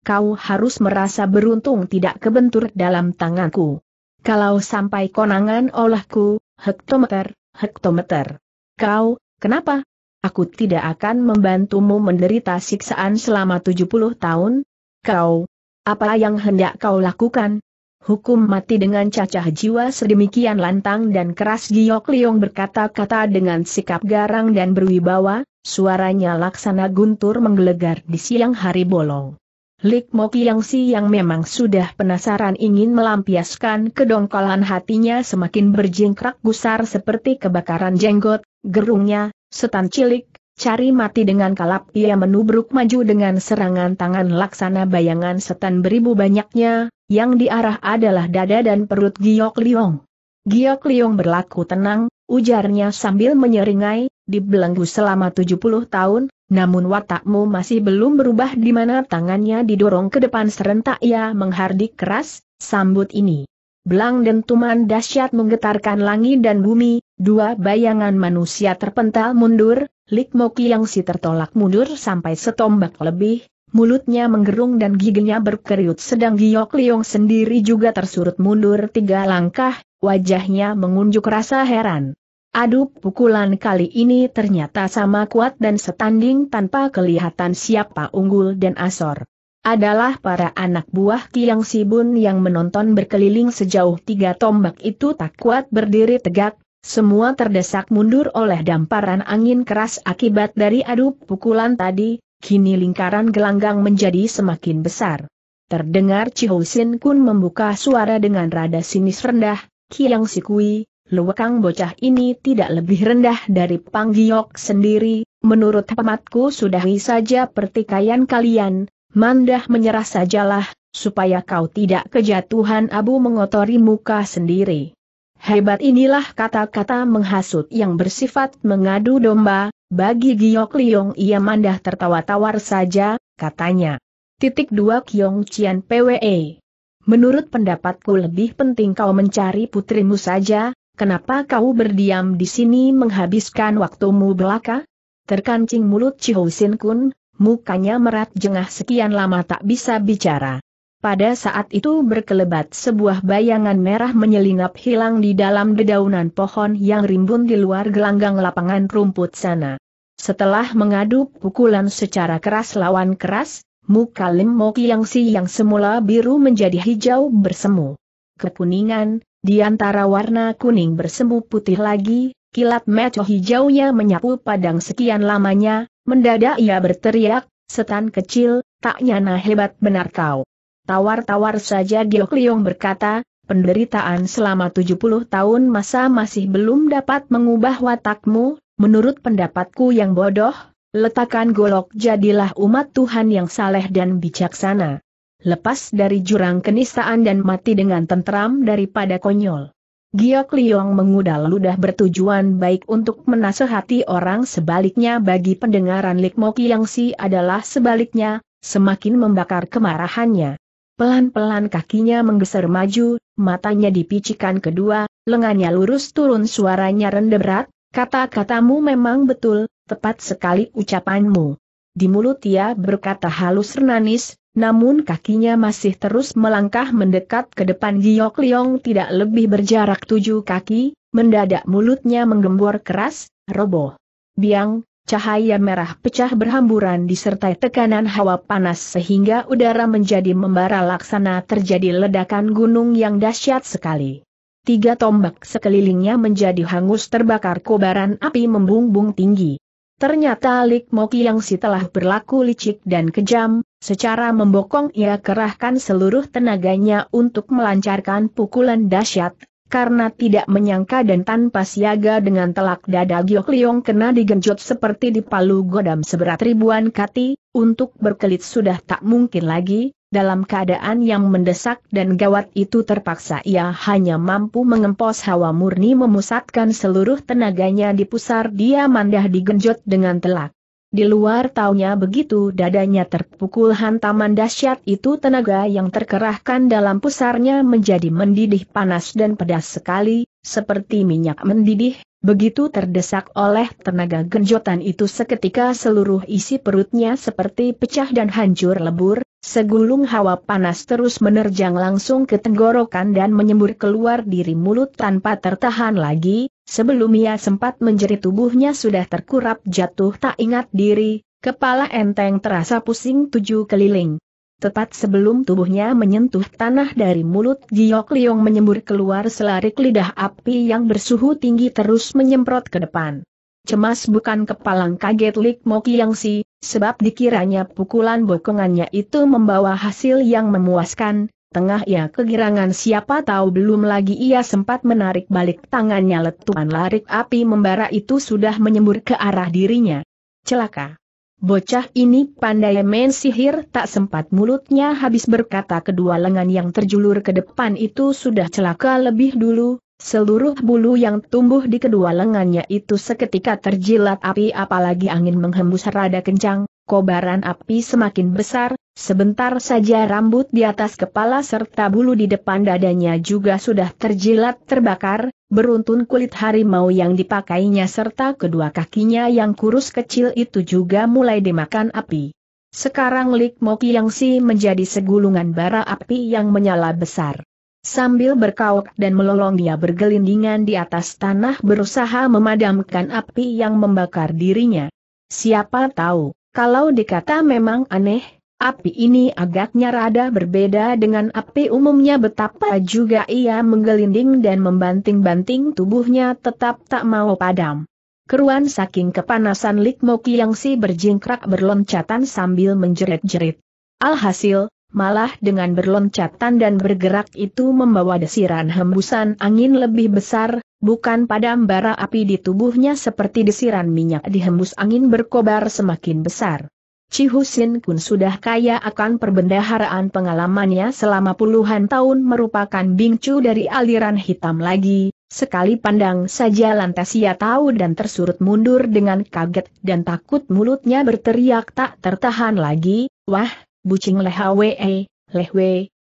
kau harus merasa beruntung tidak kebentur dalam tanganku. Kalau sampai konangan olahku, hektometer, hektometer. Kau, kenapa, Aku tidak akan membantumu menderita siksaan selama 70 tahun. Kau, apa yang hendak kau lakukan? Hukum mati dengan cacah jiwa sedemikian lantang dan keras Giok Liong berkata-kata dengan sikap garang dan berwibawa, suaranya laksana guntur menggelegar di siang hari bolong. Lik Mok Yang Si yang memang sudah penasaran ingin melampiaskan kedongkolan hatinya semakin berjingkrak gusar seperti kebakaran jenggot, gerungnya, Setan cilik, cari mati dengan kalap ia menubruk maju dengan serangan tangan laksana bayangan setan beribu banyaknya, yang diarah adalah dada dan perut Giok Liong. Giok Liong berlaku tenang, ujarnya sambil menyeringai, dibelenggu selama 70 tahun, namun watakmu masih belum berubah di mana tangannya didorong ke depan serentak ia menghardik keras, sambut ini. Belang dentuman dahsyat menggetarkan langit dan bumi, Dua bayangan manusia terpental mundur, Lik Moki yang si tertolak mundur sampai setombak lebih, mulutnya menggerung dan giginya berkeriut sedang Giok Liong sendiri juga tersurut mundur tiga langkah, wajahnya mengunjuk rasa heran. Aduh pukulan kali ini ternyata sama kuat dan setanding tanpa kelihatan siapa unggul dan asor adalah para anak buah Kiang Sibun yang menonton berkeliling sejauh tiga tombak itu tak kuat berdiri tegak, semua terdesak mundur oleh damparan angin keras akibat dari adu pukulan tadi, kini lingkaran gelanggang menjadi semakin besar. Terdengar Sin Kun membuka suara dengan rada sinis rendah, Kiang Sikui, luwekang bocah ini tidak lebih rendah dari Pang Giok sendiri, menurut pematku sudahi saja pertikaian kalian, mandah menyerah sajalah, supaya kau tidak kejatuhan abu mengotori muka sendiri. Hebat inilah kata-kata menghasut yang bersifat mengadu domba, bagi Giok Liong ia mandah tertawa tawar saja, katanya. Titik dua Kiong Cian PWE. Menurut pendapatku lebih penting kau mencari putrimu saja, kenapa kau berdiam di sini menghabiskan waktumu belaka? Terkancing mulut Chihou Sin Kun, mukanya merat jengah sekian lama tak bisa bicara. Pada saat itu berkelebat sebuah bayangan merah menyelinap hilang di dalam dedaunan pohon yang rimbun di luar gelanggang lapangan rumput sana. Setelah mengadu pukulan secara keras lawan keras, muka Lim Moki yang si yang semula biru menjadi hijau bersemu. Kekuningan, di antara warna kuning bersemu putih lagi, kilat mata hijaunya menyapu padang sekian lamanya, mendadak ia berteriak, setan kecil, tak nyana hebat benar kau. Tawar-tawar saja Liong berkata, penderitaan selama 70 tahun masa masih belum dapat mengubah watakmu, menurut pendapatku yang bodoh, letakkan golok jadilah umat Tuhan yang saleh dan bijaksana. Lepas dari jurang kenistaan dan mati dengan tentram daripada konyol. Giok Liong mengudal ludah bertujuan baik untuk menasehati orang sebaliknya bagi pendengaran Likmok Yang Si adalah sebaliknya, semakin membakar kemarahannya. Pelan-pelan kakinya menggeser maju, matanya dipicikan kedua, lengannya lurus turun suaranya rendah berat, kata-katamu memang betul, tepat sekali ucapanmu. Di mulut ia berkata halus renanis, namun kakinya masih terus melangkah mendekat ke depan Giok Liong tidak lebih berjarak tujuh kaki, mendadak mulutnya menggembor keras, roboh. Biang, Cahaya merah pecah berhamburan disertai tekanan hawa panas sehingga udara menjadi membara laksana terjadi ledakan gunung yang dahsyat sekali. Tiga tombak sekelilingnya menjadi hangus terbakar kobaran api membumbung tinggi. Ternyata Lik Moki yang si telah berlaku licik dan kejam, secara membokong ia kerahkan seluruh tenaganya untuk melancarkan pukulan dahsyat, karena tidak menyangka dan tanpa siaga dengan telak dada Giok Liong kena digenjot seperti dipalu godam seberat ribuan kati, untuk berkelit sudah tak mungkin lagi, dalam keadaan yang mendesak dan gawat itu terpaksa ia hanya mampu mengempos hawa murni memusatkan seluruh tenaganya di pusar dia mandah digenjot dengan telak di luar taunya begitu dadanya terpukul hantaman dahsyat itu tenaga yang terkerahkan dalam pusarnya menjadi mendidih panas dan pedas sekali, seperti minyak mendidih, begitu terdesak oleh tenaga genjotan itu seketika seluruh isi perutnya seperti pecah dan hancur lebur, Segulung hawa panas terus menerjang langsung ke tenggorokan dan menyembur keluar dari mulut tanpa tertahan lagi, sebelum ia sempat menjerit tubuhnya sudah terkurap jatuh tak ingat diri, kepala enteng terasa pusing tujuh keliling. Tepat sebelum tubuhnya menyentuh tanah dari mulut Giok Liong menyembur keluar selarik lidah api yang bersuhu tinggi terus menyemprot ke depan. Cemas bukan kepalang kaget Lik Moki yang si, Sebab dikiranya pukulan bokongannya itu membawa hasil yang memuaskan, tengah ia kegirangan siapa tahu belum lagi ia sempat menarik balik tangannya letupan larik api membara itu sudah menyembur ke arah dirinya. Celaka! Bocah ini pandai main sihir tak sempat mulutnya habis berkata kedua lengan yang terjulur ke depan itu sudah celaka lebih dulu, Seluruh bulu yang tumbuh di kedua lengannya itu seketika terjilat api apalagi angin menghembus rada kencang, kobaran api semakin besar, sebentar saja rambut di atas kepala serta bulu di depan dadanya juga sudah terjilat terbakar, beruntun kulit harimau yang dipakainya serta kedua kakinya yang kurus kecil itu juga mulai dimakan api. Sekarang Lik Moki menjadi segulungan bara api yang menyala besar. Sambil berkauk dan melolong dia bergelindingan di atas tanah berusaha memadamkan api yang membakar dirinya. Siapa tahu, kalau dikata memang aneh, api ini agaknya rada berbeda dengan api umumnya betapa juga ia menggelinding dan membanting-banting tubuhnya tetap tak mau padam. Keruan saking kepanasan Likmoki yang si berjingkrak berloncatan sambil menjerit-jerit. Alhasil, Malah dengan berloncatan dan bergerak itu membawa desiran hembusan angin lebih besar, bukan padam bara api di tubuhnya seperti desiran minyak dihembus angin berkobar semakin besar. Cihusin Kun sudah kaya akan perbendaharaan pengalamannya selama puluhan tahun merupakan bingcu dari aliran hitam lagi, sekali pandang saja lantas ia tahu dan tersurut mundur dengan kaget dan takut mulutnya berteriak tak tertahan lagi, wah, bucing leha Awe, eh, Leh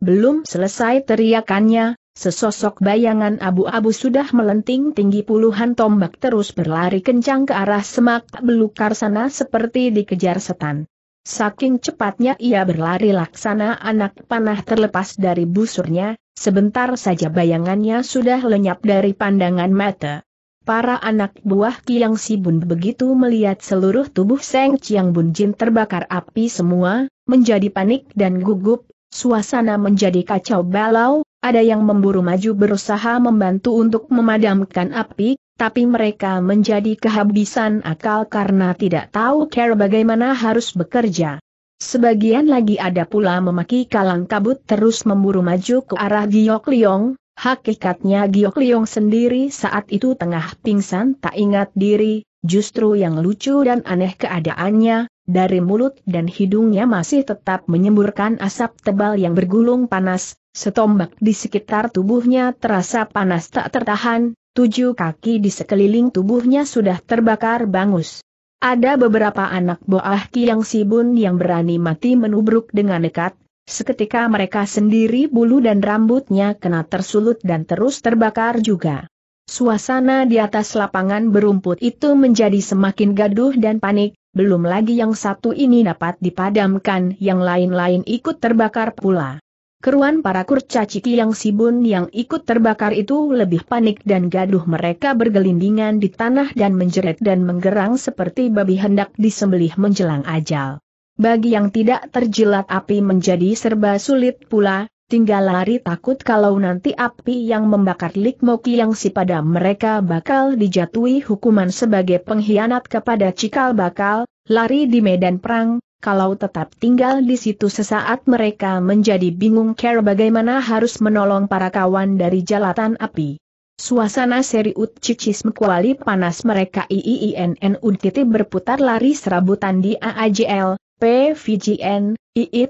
belum selesai teriakannya, sesosok bayangan abu-abu sudah melenting tinggi puluhan tombak terus berlari kencang ke arah semak belukar sana seperti dikejar setan. Saking cepatnya ia berlari laksana anak panah terlepas dari busurnya, sebentar saja bayangannya sudah lenyap dari pandangan mata. Para anak buah Kiang Si Bun begitu melihat seluruh tubuh Seng Chiang Bun Jin terbakar api semua, menjadi panik dan gugup, suasana menjadi kacau balau, ada yang memburu maju berusaha membantu untuk memadamkan api, tapi mereka menjadi kehabisan akal karena tidak tahu cara bagaimana harus bekerja. Sebagian lagi ada pula memaki kalang kabut terus memburu maju ke arah Giok Liong, Hakikatnya Giok Liong sendiri saat itu tengah pingsan tak ingat diri, justru yang lucu dan aneh keadaannya, dari mulut dan hidungnya masih tetap menyemburkan asap tebal yang bergulung panas, setombak di sekitar tubuhnya terasa panas tak tertahan, tujuh kaki di sekeliling tubuhnya sudah terbakar bangus. Ada beberapa anak boah Kiang Sibun yang berani mati menubruk dengan dekat, Seketika mereka sendiri bulu dan rambutnya kena tersulut dan terus terbakar juga. Suasana di atas lapangan berumput itu menjadi semakin gaduh dan panik, belum lagi yang satu ini dapat dipadamkan, yang lain-lain ikut terbakar pula. Keruan para kurcaciki yang sibun yang ikut terbakar itu lebih panik dan gaduh mereka bergelindingan di tanah dan menjerit dan menggerang seperti babi hendak disembelih menjelang ajal. Bagi yang tidak terjilat api menjadi serba sulit pula, tinggal lari takut kalau nanti api yang membakar Likmoki yang si pada mereka bakal dijatuhi hukuman sebagai pengkhianat kepada cikal bakal, lari di medan perang, kalau tetap tinggal di situ sesaat mereka menjadi bingung care bagaimana harus menolong para kawan dari jalatan api. Suasana seri ut cicis mekuali panas mereka iinn titik berputar lari serabutan di AAJL, P. VGN, Iit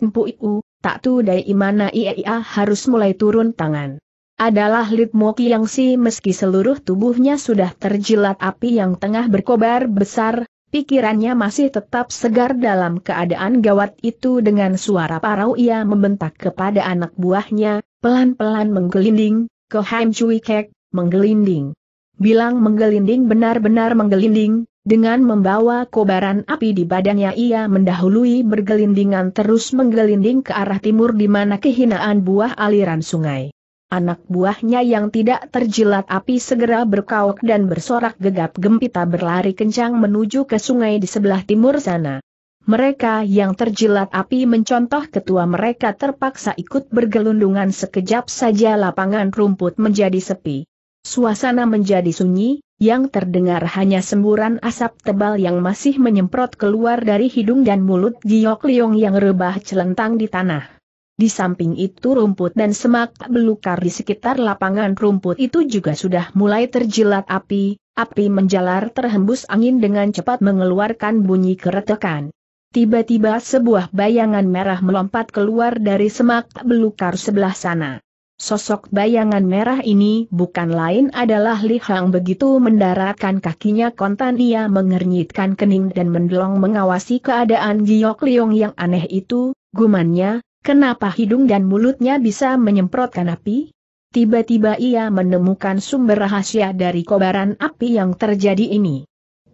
tak tu dari mana IEIA harus mulai turun tangan. Adalah Lit Mo yang si meski seluruh tubuhnya sudah terjilat api yang tengah berkobar besar, pikirannya masih tetap segar dalam keadaan gawat itu dengan suara parau ia membentak kepada anak buahnya, pelan-pelan menggelinding, ke Ham Cui Kek, menggelinding. Bilang menggelinding benar-benar menggelinding, dengan membawa kobaran api di badannya ia mendahului bergelindingan terus menggelinding ke arah timur di mana kehinaan buah aliran sungai. Anak buahnya yang tidak terjilat api segera berkawak dan bersorak gegap gempita berlari kencang menuju ke sungai di sebelah timur sana. Mereka yang terjilat api mencontoh ketua mereka terpaksa ikut bergelundungan sekejap saja lapangan rumput menjadi sepi. Suasana menjadi sunyi, yang terdengar hanya semburan asap tebal yang masih menyemprot keluar dari hidung dan mulut Giok Liong yang rebah celentang di tanah. Di samping itu rumput dan semak belukar di sekitar lapangan rumput itu juga sudah mulai terjilat api, api menjalar terhembus angin dengan cepat mengeluarkan bunyi keretakan. Tiba-tiba sebuah bayangan merah melompat keluar dari semak belukar sebelah sana. Sosok bayangan merah ini bukan lain adalah Li Hang begitu mendaratkan kakinya kontan ia mengernyitkan kening dan mendelong mengawasi keadaan Giok Liong yang aneh itu, gumannya, kenapa hidung dan mulutnya bisa menyemprotkan api? Tiba-tiba ia menemukan sumber rahasia dari kobaran api yang terjadi ini.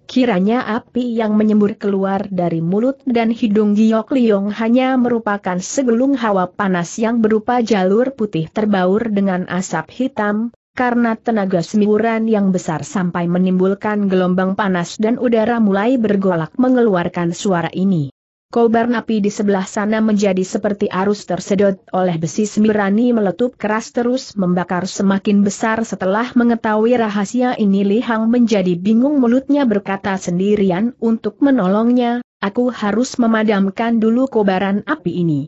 Kiranya api yang menyembur keluar dari mulut dan hidung Giok Liong hanya merupakan segelung hawa panas yang berupa jalur putih terbaur dengan asap hitam, karena tenaga semburan yang besar sampai menimbulkan gelombang panas dan udara mulai bergolak mengeluarkan suara ini. Kobar napi di sebelah sana menjadi seperti arus tersedot oleh besi semirani meletup keras terus membakar semakin besar setelah mengetahui rahasia ini Li Hang menjadi bingung mulutnya berkata sendirian untuk menolongnya, aku harus memadamkan dulu kobaran api ini.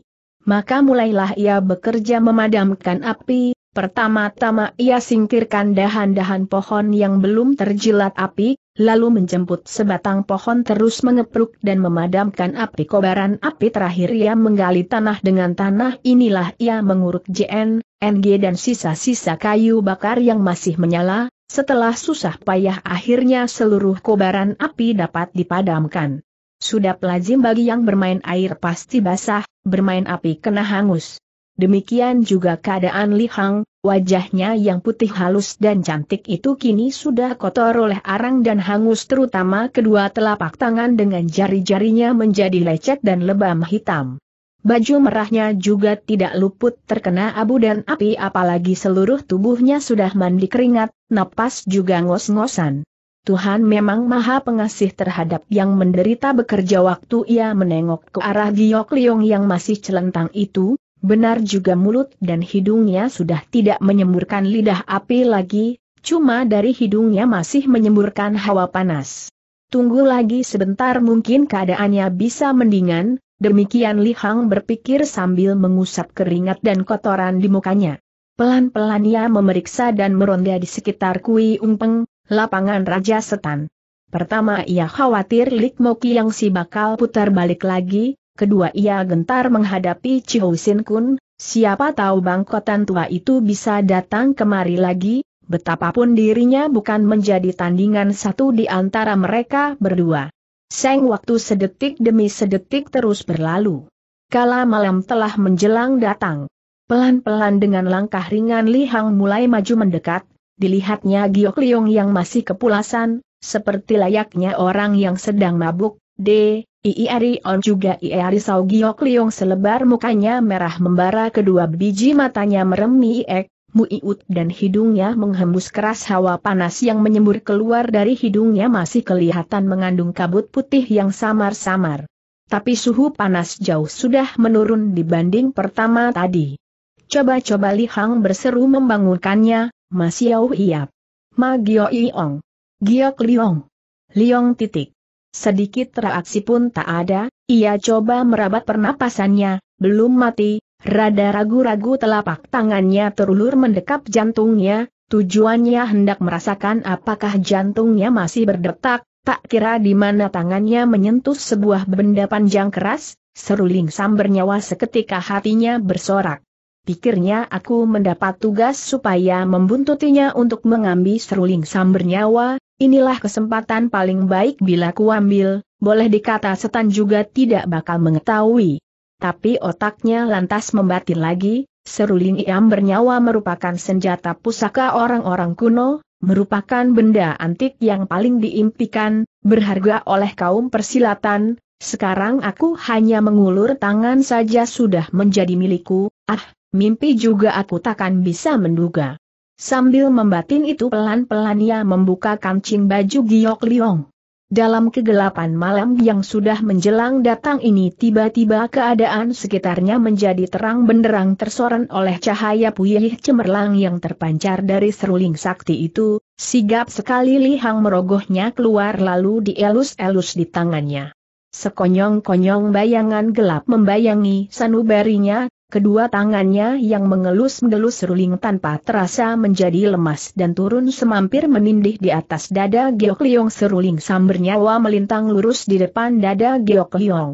Maka mulailah ia bekerja memadamkan api, pertama-tama ia singkirkan dahan-dahan pohon yang belum terjilat api, lalu menjemput sebatang pohon terus mengepruk dan memadamkan api kobaran api terakhir ia menggali tanah dengan tanah inilah ia menguruk JN, NG dan sisa-sisa kayu bakar yang masih menyala, setelah susah payah akhirnya seluruh kobaran api dapat dipadamkan. Sudah lazim bagi yang bermain air pasti basah, bermain api kena hangus. Demikian juga keadaan Li Hang, wajahnya yang putih halus dan cantik itu kini sudah kotor oleh arang dan hangus terutama kedua telapak tangan dengan jari-jarinya menjadi lecet dan lebam hitam. Baju merahnya juga tidak luput terkena abu dan api apalagi seluruh tubuhnya sudah mandi keringat, napas juga ngos-ngosan. Tuhan memang maha pengasih terhadap yang menderita bekerja waktu ia menengok ke arah Giyok Liong yang masih celentang itu, Benar juga mulut dan hidungnya sudah tidak menyemburkan lidah api lagi, cuma dari hidungnya masih menyemburkan hawa panas. Tunggu lagi sebentar mungkin keadaannya bisa mendingan, demikian Li Hang berpikir sambil mengusap keringat dan kotoran di mukanya. Pelan-pelan ia memeriksa dan meronda di sekitar Kui Umpeng, lapangan Raja Setan. Pertama ia khawatir Lik Moki yang si bakal putar balik lagi, kedua ia gentar menghadapi Chihou Sin Kun, siapa tahu bangkotan tua itu bisa datang kemari lagi, betapapun dirinya bukan menjadi tandingan satu di antara mereka berdua. Seng waktu sedetik demi sedetik terus berlalu. Kala malam telah menjelang datang. Pelan-pelan dengan langkah ringan Li Hang mulai maju mendekat, dilihatnya Giok Liong yang masih kepulasan, seperti layaknya orang yang sedang mabuk, deh. Iiari On juga Iiari Sao Giok Leong selebar mukanya merah membara kedua biji matanya meremi ek, iut dan hidungnya menghembus keras hawa panas yang menyembur keluar dari hidungnya masih kelihatan mengandung kabut putih yang samar-samar. Tapi suhu panas jauh sudah menurun dibanding pertama tadi. Coba-coba Li Hang berseru membangunkannya, Mas Yau Iap. Ma Gio Iong. Giok Leong. Leong titik. Sedikit reaksi pun tak ada, ia coba merabat pernapasannya, belum mati, rada ragu-ragu telapak tangannya terulur mendekap jantungnya, tujuannya hendak merasakan apakah jantungnya masih berdetak, tak kira di mana tangannya menyentuh sebuah benda panjang keras, seruling sambernyawa seketika hatinya bersorak. Pikirnya aku mendapat tugas supaya membuntutinya untuk mengambil seruling sambernyawa, Inilah kesempatan paling baik bila kuambil, boleh dikata setan juga tidak bakal mengetahui. Tapi otaknya lantas membatin lagi, seruling iam bernyawa merupakan senjata pusaka orang-orang kuno, merupakan benda antik yang paling diimpikan, berharga oleh kaum persilatan, sekarang aku hanya mengulur tangan saja sudah menjadi milikku, ah, mimpi juga aku takkan bisa menduga. Sambil membatin itu pelan-pelan ia membuka kancing baju Giok Liong. Dalam kegelapan malam yang sudah menjelang datang ini tiba-tiba keadaan sekitarnya menjadi terang benderang tersoran oleh cahaya puyih cemerlang yang terpancar dari seruling sakti itu, sigap sekali lihang merogohnya keluar lalu dielus-elus di tangannya. Sekonyong-konyong bayangan gelap membayangi sanubarinya, Kedua tangannya yang mengelus-mengelus ruling tanpa terasa menjadi lemas dan turun semampir menindih di atas dada Geok Liong seruling sambar nyawa melintang lurus di depan dada Geok Liong.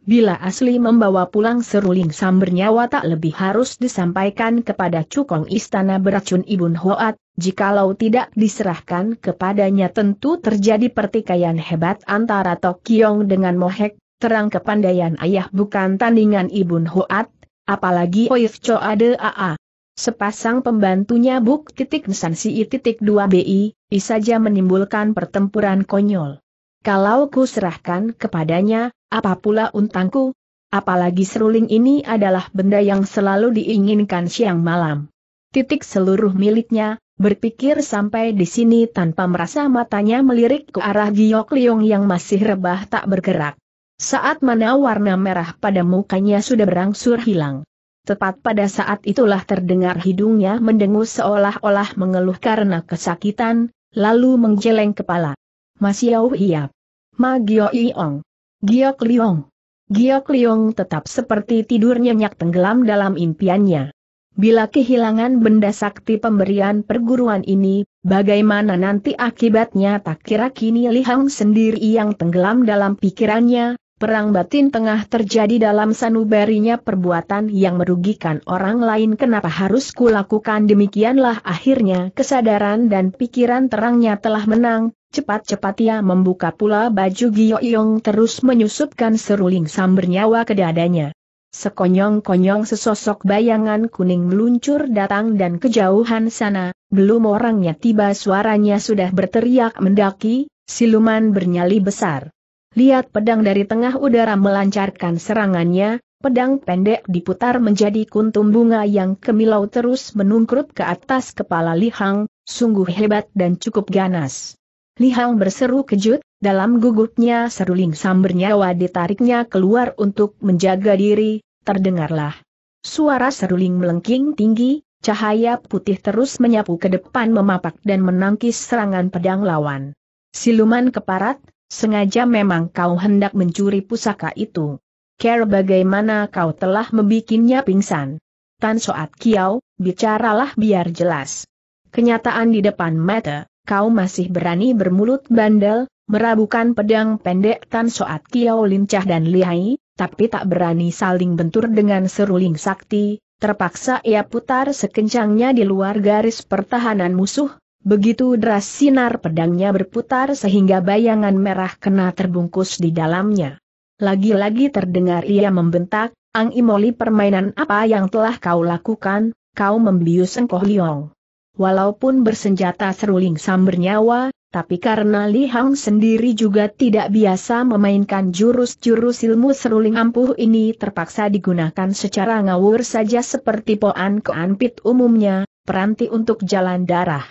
Bila asli membawa pulang seruling sambar nyawa tak lebih harus disampaikan kepada cukong istana beracun Ibun Hoat, jikalau tidak diserahkan kepadanya tentu terjadi pertikaian hebat antara Tokyong dengan Mohek, terang kepandaian ayah bukan tandingan Ibun Hoat, Apalagi Oif Ade AA. Sepasang pembantunya Buk titik Nsan Si titik 2 BI, I saja menimbulkan pertempuran konyol. Kalau ku serahkan kepadanya, apa pula untangku? Apalagi seruling ini adalah benda yang selalu diinginkan siang malam. Titik seluruh miliknya, berpikir sampai di sini tanpa merasa matanya melirik ke arah Giok Liong yang masih rebah tak bergerak. Saat mana warna merah pada mukanya sudah berangsur hilang. Tepat pada saat itulah terdengar hidungnya mendengus seolah-olah mengeluh karena kesakitan, lalu menggeleng kepala. Mas Yau Hiap. Ma Gio Iong. Gio Kliong. Gio Kliong tetap seperti tidur nyenyak tenggelam dalam impiannya. Bila kehilangan benda sakti pemberian perguruan ini, bagaimana nanti akibatnya tak kira kini lihang sendiri yang tenggelam dalam pikirannya, perang batin tengah terjadi dalam sanubarinya perbuatan yang merugikan orang lain kenapa harus kulakukan demikianlah akhirnya kesadaran dan pikiran terangnya telah menang, cepat-cepat ia membuka pula baju Yong terus menyusupkan seruling nyawa ke dadanya. Sekonyong-konyong sesosok bayangan kuning meluncur datang dan kejauhan sana, belum orangnya tiba suaranya sudah berteriak mendaki, siluman bernyali besar. Lihat pedang dari tengah udara melancarkan serangannya, pedang pendek diputar menjadi kuntum bunga yang kemilau terus menungkrup ke atas kepala Li Hang, sungguh hebat dan cukup ganas. Li Hang berseru kejut, dalam gugupnya seruling samber nyawa ditariknya keluar untuk menjaga diri, terdengarlah. Suara seruling melengking tinggi, cahaya putih terus menyapu ke depan memapak dan menangkis serangan pedang lawan. Siluman keparat, Sengaja memang kau hendak mencuri pusaka itu. Care bagaimana kau telah membikinnya pingsan. Tan Soat Kiau, bicaralah biar jelas. Kenyataan di depan mata, kau masih berani bermulut bandel, merabukan pedang pendek Tan Soat Kiau lincah dan lihai, tapi tak berani saling bentur dengan seruling sakti, terpaksa ia putar sekencangnya di luar garis pertahanan musuh, Begitu deras sinar pedangnya berputar sehingga bayangan merah kena terbungkus di dalamnya. Lagi-lagi terdengar ia membentak, Ang Imoli permainan apa yang telah kau lakukan, kau membius Engkoh Liong. Walaupun bersenjata seruling nyawa, tapi karena Li Hang sendiri juga tidak biasa memainkan jurus-jurus ilmu seruling ampuh ini terpaksa digunakan secara ngawur saja seperti poan keanpit umumnya, peranti untuk jalan darah.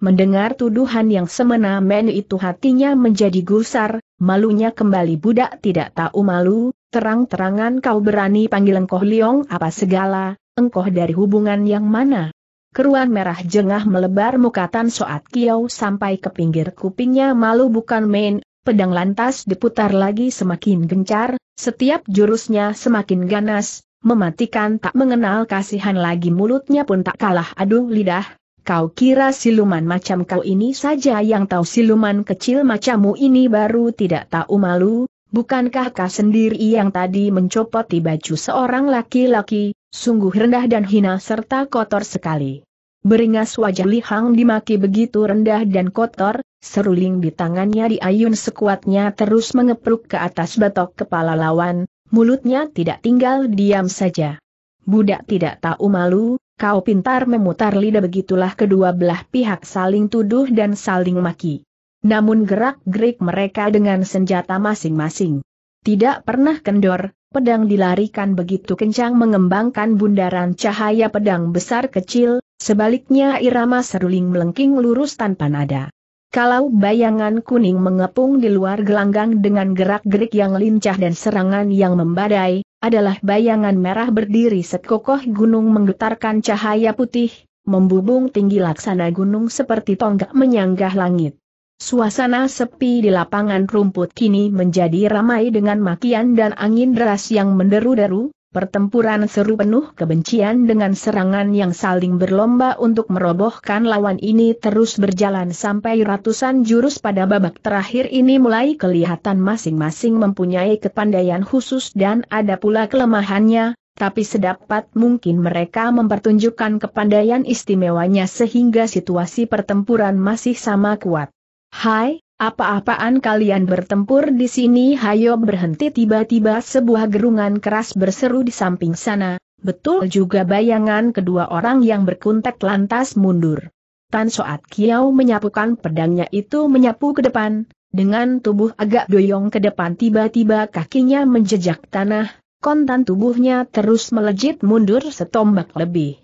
Mendengar tuduhan yang semena-mena itu hatinya menjadi gusar, malunya kembali budak tidak tahu malu, terang-terangan kau berani panggil engkoh liong apa segala, engkoh dari hubungan yang mana? Keruan merah jengah melebar mukatan Soat Kiau sampai ke pinggir kupingnya malu bukan main, pedang lantas diputar lagi semakin gencar, setiap jurusnya semakin ganas, mematikan tak mengenal kasihan lagi mulutnya pun tak kalah aduh lidah, Kau kira siluman macam kau ini saja yang tahu siluman kecil macammu ini baru tidak tahu malu, bukankah kau sendiri yang tadi mencopoti baju seorang laki-laki, sungguh rendah dan hina serta kotor sekali. Beringas wajah Li Hang dimaki begitu rendah dan kotor, seruling di tangannya diayun sekuatnya terus mengepruk ke atas batok kepala lawan, mulutnya tidak tinggal diam saja. Budak tidak tahu malu, Kau pintar memutar lidah begitulah kedua belah pihak saling tuduh dan saling maki. Namun gerak-gerik mereka dengan senjata masing-masing. Tidak pernah kendor, pedang dilarikan begitu kencang mengembangkan bundaran cahaya pedang besar kecil, sebaliknya irama seruling melengking lurus tanpa nada. Kalau bayangan kuning mengepung di luar gelanggang dengan gerak-gerik yang lincah dan serangan yang membadai, adalah bayangan merah berdiri sekokoh gunung menggetarkan cahaya putih, membubung tinggi laksana gunung seperti tonggak menyanggah langit. Suasana sepi di lapangan rumput kini menjadi ramai dengan makian dan angin deras yang menderu-deru, Pertempuran seru penuh kebencian dengan serangan yang saling berlomba untuk merobohkan lawan ini terus berjalan sampai ratusan jurus pada babak terakhir ini mulai kelihatan masing-masing mempunyai kepandaian khusus dan ada pula kelemahannya, tapi sedapat mungkin mereka mempertunjukkan kepandaian istimewanya sehingga situasi pertempuran masih sama kuat. Hai, apa-apaan kalian bertempur di sini? Hayo berhenti tiba-tiba sebuah gerungan keras berseru di samping sana, betul juga bayangan kedua orang yang berkuntek lantas mundur. Tan Soat Kiau menyapukan pedangnya itu menyapu ke depan, dengan tubuh agak doyong ke depan tiba-tiba kakinya menjejak tanah, kontan tubuhnya terus melejit mundur setombak lebih.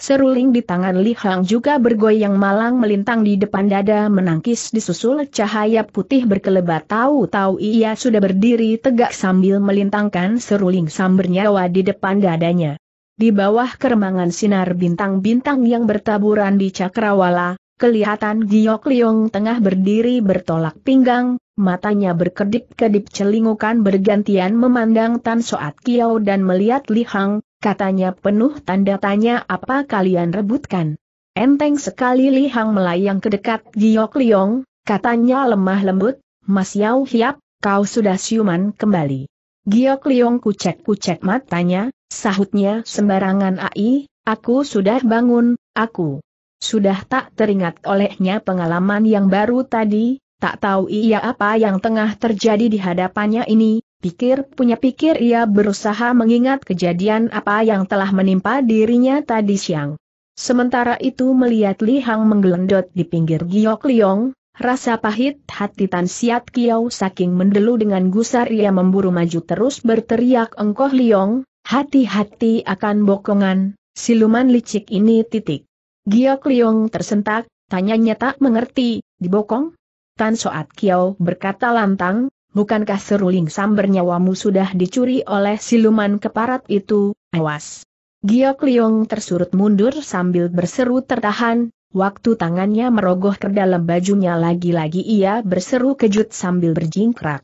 Seruling di tangan Li Hang juga bergoyang malang melintang di depan dada menangkis disusul cahaya putih berkelebat tahu-tahu ia sudah berdiri tegak sambil melintangkan seruling samber nyawa di depan dadanya. Di bawah keremangan sinar bintang-bintang yang bertaburan di cakrawala, kelihatan Giok Liong tengah berdiri bertolak pinggang, matanya berkedip-kedip celingukan bergantian memandang Tan Soat Kiao dan melihat Li Hang, Katanya penuh tanda tanya apa kalian rebutkan. Enteng sekali lihang melayang ke dekat Giok Liong, katanya lemah lembut, Mas Yao Hiap, kau sudah siuman kembali. Giok Liong kucek-kucek matanya, sahutnya sembarangan ai, aku sudah bangun, aku sudah tak teringat olehnya pengalaman yang baru tadi, tak tahu ia apa yang tengah terjadi di hadapannya ini, Pikir punya pikir ia berusaha mengingat kejadian apa yang telah menimpa dirinya tadi siang. Sementara itu melihat Li Hang menggelendot di pinggir Giok Liong, rasa pahit hati Tan Siat Kiau saking mendelu dengan gusar ia memburu maju terus berteriak engkoh Liong, hati-hati akan bokongan, siluman licik ini titik. Giok Liong tersentak, tanyanya tak mengerti, dibokong? Tan Soat Kiau berkata lantang, bukankah seruling samber nyawamu sudah dicuri oleh siluman keparat itu, awas. Giok Liong tersurut mundur sambil berseru tertahan, waktu tangannya merogoh ke dalam bajunya lagi-lagi ia berseru kejut sambil berjingkrak.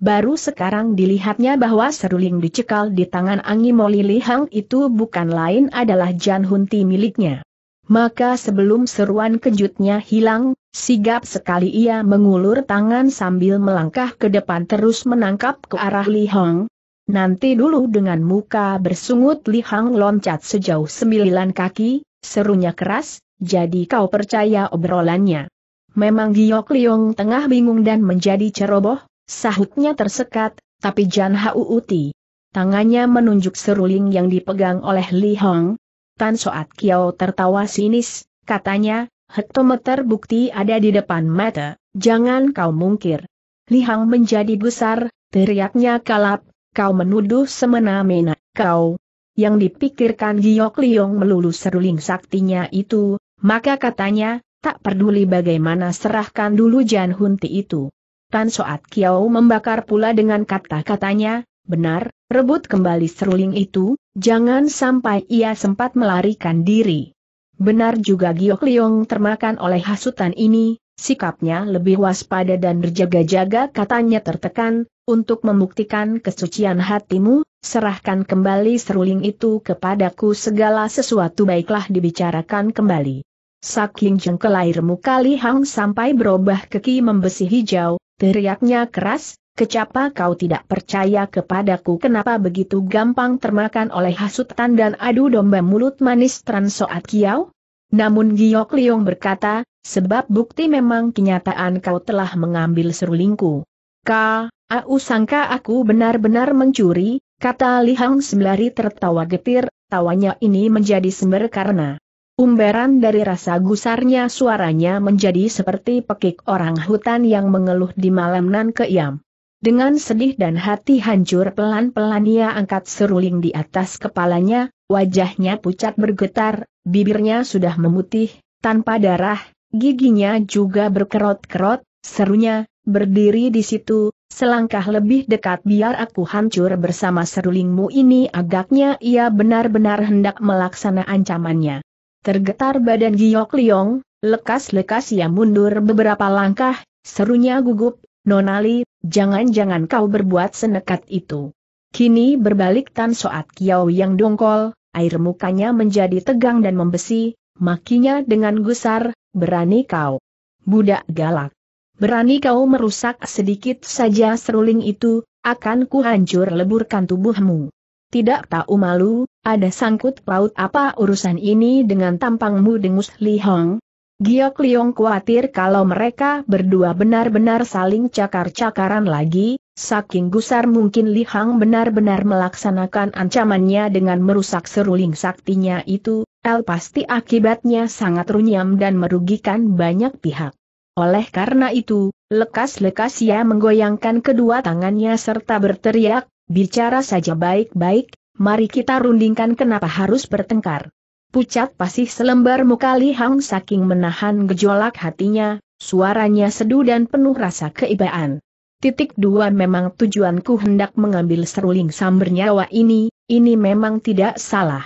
Baru sekarang dilihatnya bahwa seruling dicekal di tangan Angi Lili Hang itu bukan lain adalah Jan Hunti miliknya. Maka sebelum seruan kejutnya hilang, sigap sekali ia mengulur tangan sambil melangkah ke depan terus menangkap ke arah Li Hong. Nanti dulu dengan muka bersungut Li Hong loncat sejauh sembilan kaki, serunya keras, jadi kau percaya obrolannya. Memang Giok Liong tengah bingung dan menjadi ceroboh, sahutnya tersekat, tapi Jan Hauuti. Tangannya menunjuk seruling yang dipegang oleh Li Hong, Tan Soat Kiao tertawa sinis, katanya, hektometer bukti ada di depan mata, jangan kau mungkir. Lihang menjadi besar, teriaknya kalap, kau menuduh semena-mena, kau. Yang dipikirkan Giok Liong melulu seruling saktinya itu, maka katanya, tak peduli bagaimana serahkan dulu Jan Hunti itu. Tan Soat Kiao membakar pula dengan kata-katanya, benar, Rebut kembali seruling itu, jangan sampai ia sempat melarikan diri. Benar juga Giok Liong termakan oleh hasutan ini, sikapnya lebih waspada dan berjaga-jaga katanya tertekan, untuk membuktikan kesucian hatimu, serahkan kembali seruling itu kepadaku segala sesuatu baiklah dibicarakan kembali. Saking jengkel air muka Hang sampai berubah keki membesi hijau, teriaknya keras, Kecapa kau tidak percaya kepadaku kenapa begitu gampang termakan oleh hasutan dan adu domba mulut manis Transoat Kiau? Namun Giok Liong berkata, sebab bukti memang kenyataan kau telah mengambil serulingku. Ka, au sangka aku benar-benar mencuri, kata Lihang Sembari tertawa getir, tawanya ini menjadi sember karena umbaran dari rasa gusarnya suaranya menjadi seperti pekik orang hutan yang mengeluh di malam nan keiam. Dengan sedih dan hati hancur pelan-pelan ia angkat seruling di atas kepalanya, wajahnya pucat bergetar, bibirnya sudah memutih, tanpa darah, giginya juga berkerot-kerot, serunya, berdiri di situ, selangkah lebih dekat biar aku hancur bersama serulingmu ini agaknya ia benar-benar hendak melaksana ancamannya. Tergetar badan Giok Liong, lekas-lekas ia mundur beberapa langkah, serunya gugup, Nonali, jangan-jangan kau berbuat senekat itu. Kini berbalik Tan Soat Kiau yang dongkol, air mukanya menjadi tegang dan membesi, makinya dengan gusar, berani kau. Budak galak. Berani kau merusak sedikit saja seruling itu, akan kuhancur leburkan tubuhmu. Tidak tahu malu, ada sangkut paut apa urusan ini dengan tampangmu dengus Li Hong, Giok Liong khawatir kalau mereka berdua benar-benar saling cakar-cakaran lagi, saking gusar mungkin Li Hang benar-benar melaksanakan ancamannya dengan merusak seruling saktinya itu, El pasti akibatnya sangat runyam dan merugikan banyak pihak. Oleh karena itu, lekas-lekas ia menggoyangkan kedua tangannya serta berteriak, bicara saja baik-baik, mari kita rundingkan kenapa harus bertengkar. Pucat pasih selembar muka Li Hang saking menahan gejolak hatinya, suaranya sedu dan penuh rasa keibaan. Titik dua memang tujuanku hendak mengambil seruling samber nyawa ini, ini memang tidak salah.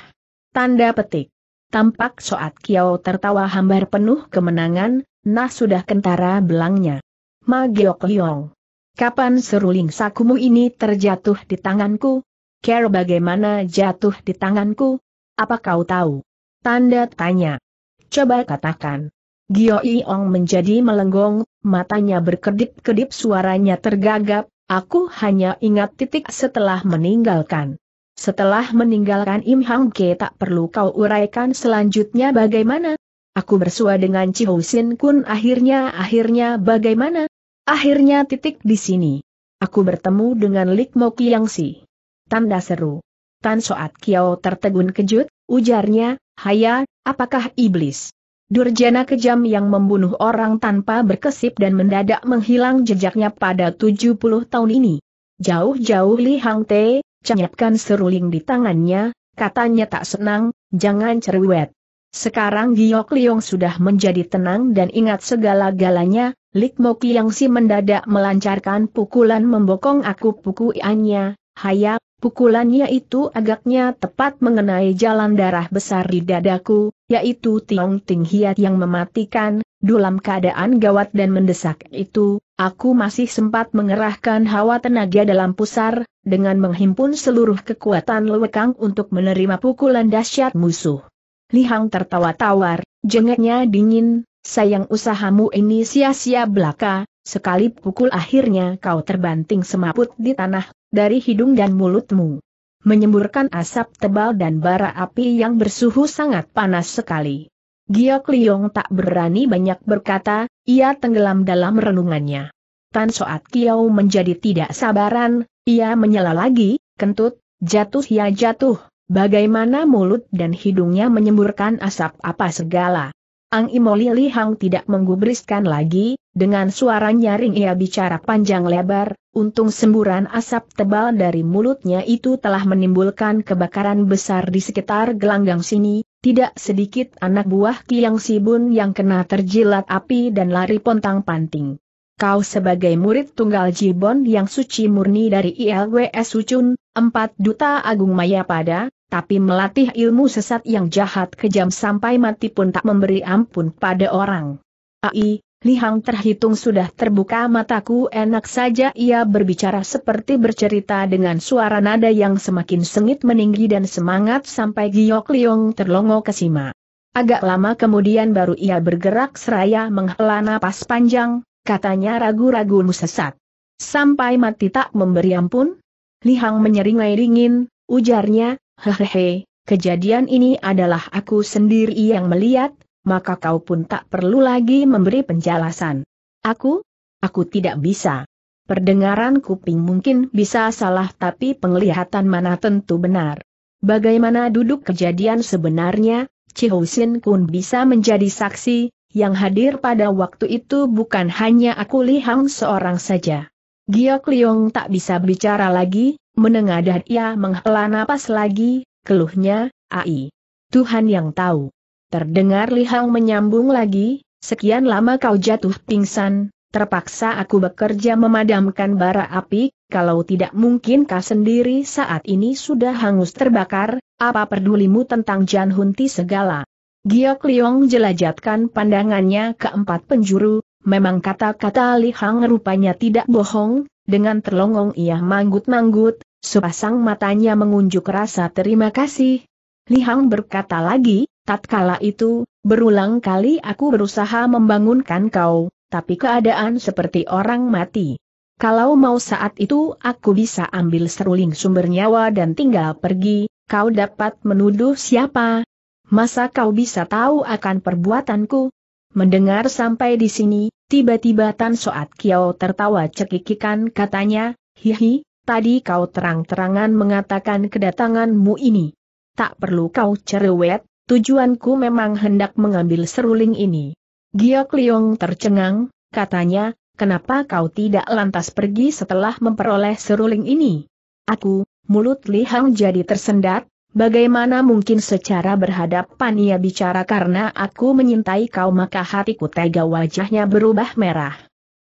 Tanda petik. Tampak Soat Kiao tertawa hambar penuh kemenangan, nah sudah kentara belangnya. Ma Giok Liong. Kapan seruling sakumu ini terjatuh di tanganku? Care bagaimana jatuh di tanganku? Apa kau tahu? Tanda tanya. Coba katakan. Gio Iong menjadi melenggong, matanya berkedip-kedip suaranya tergagap, aku hanya ingat titik setelah meninggalkan. Setelah meninggalkan Im Hang Ke tak perlu kau uraikan selanjutnya bagaimana? Aku bersua dengan Chi Ho Sin Kun akhirnya akhirnya bagaimana? Akhirnya titik di sini. Aku bertemu dengan Lik Mo Kiang Si. Tanda seru. Tan Soat Kiao tertegun kejut, ujarnya, Haya, apakah iblis? Durjana kejam yang membunuh orang tanpa berkesip dan mendadak menghilang jejaknya pada 70 tahun ini. Jauh-jauh Li Hang Te, cenyapkan seruling di tangannya, katanya tak senang, jangan cerewet. Sekarang Giok Liong sudah menjadi tenang dan ingat segala-galanya, Lik Mok Liang si mendadak melancarkan pukulan membokong aku pukulannya, Haya, Pukulannya itu agaknya tepat mengenai jalan darah besar di dadaku, yaitu Tiong Ting Hiat yang mematikan, dalam keadaan gawat dan mendesak itu, aku masih sempat mengerahkan hawa tenaga dalam pusar, dengan menghimpun seluruh kekuatan lewekang untuk menerima pukulan dahsyat musuh. Lihang tertawa tawar, jengeknya dingin, sayang usahamu ini sia-sia belaka, sekali pukul akhirnya kau terbanting semaput di tanah, dari hidung dan mulutmu. Menyemburkan asap tebal dan bara api yang bersuhu sangat panas sekali. Giok Liong tak berani banyak berkata, ia tenggelam dalam renungannya. Tan Soat Kiau menjadi tidak sabaran, ia menyela lagi, kentut, jatuh ya jatuh, bagaimana mulut dan hidungnya menyemburkan asap apa segala. Ang Imoli Lihang Hang tidak menggubriskan lagi, dengan suara nyaring ia bicara panjang lebar, untung semburan asap tebal dari mulutnya itu telah menimbulkan kebakaran besar di sekitar gelanggang sini, tidak sedikit anak buah Kiang Sibun yang kena terjilat api dan lari pontang panting. Kau sebagai murid tunggal Jibon yang suci murni dari ILWS Sucun, empat duta agung maya pada, tapi melatih ilmu sesat yang jahat kejam sampai mati pun tak memberi ampun pada orang. Ai, Lihang terhitung sudah terbuka mataku enak saja ia berbicara seperti bercerita dengan suara nada yang semakin sengit meninggi dan semangat sampai Giok Liong terlongo sima. Agak lama kemudian baru ia bergerak seraya menghela napas panjang, katanya ragu-ragu musesat. Sampai mati tak memberi ampun? Lihang menyeringai dingin, ujarnya, hehehe, kejadian ini adalah aku sendiri yang melihat, maka kau pun tak perlu lagi memberi penjelasan. Aku? Aku tidak bisa. Perdengaran kuping mungkin bisa salah tapi penglihatan mana tentu benar. Bagaimana duduk kejadian sebenarnya, Chihosin Kun bisa menjadi saksi, yang hadir pada waktu itu bukan hanya aku Lihang seorang saja. Giok Liong tak bisa bicara lagi, menengadah ia menghela napas lagi, keluhnya, ai. Tuhan yang tahu. Terdengar Li Hang menyambung lagi, sekian lama kau jatuh pingsan, terpaksa aku bekerja memadamkan bara api, kalau tidak mungkin kau sendiri saat ini sudah hangus terbakar, apa pedulimu tentang Jan Hunti segala. Giok Liong jelajatkan pandangannya ke empat penjuru, memang kata-kata Li Hang rupanya tidak bohong, dengan terlongong ia manggut-manggut, sepasang matanya mengunjuk rasa terima kasih. Li Hang berkata lagi, Tatkala itu, berulang kali aku berusaha membangunkan kau, tapi keadaan seperti orang mati. Kalau mau saat itu aku bisa ambil seruling sumber nyawa dan tinggal pergi, kau dapat menuduh siapa? Masa kau bisa tahu akan perbuatanku? Mendengar sampai di sini, tiba-tiba Tan Soat Kiao tertawa cekikikan katanya, hihi, tadi kau terang-terangan mengatakan kedatanganmu ini. Tak perlu kau cerewet, Tujuanku memang hendak mengambil seruling ini. Giok Liong tercengang, katanya, kenapa kau tidak lantas pergi setelah memperoleh seruling ini? Aku, mulut Li Hang jadi tersendat, bagaimana mungkin secara berhadapan ia bicara karena aku menyintai kau maka hatiku tega wajahnya berubah merah.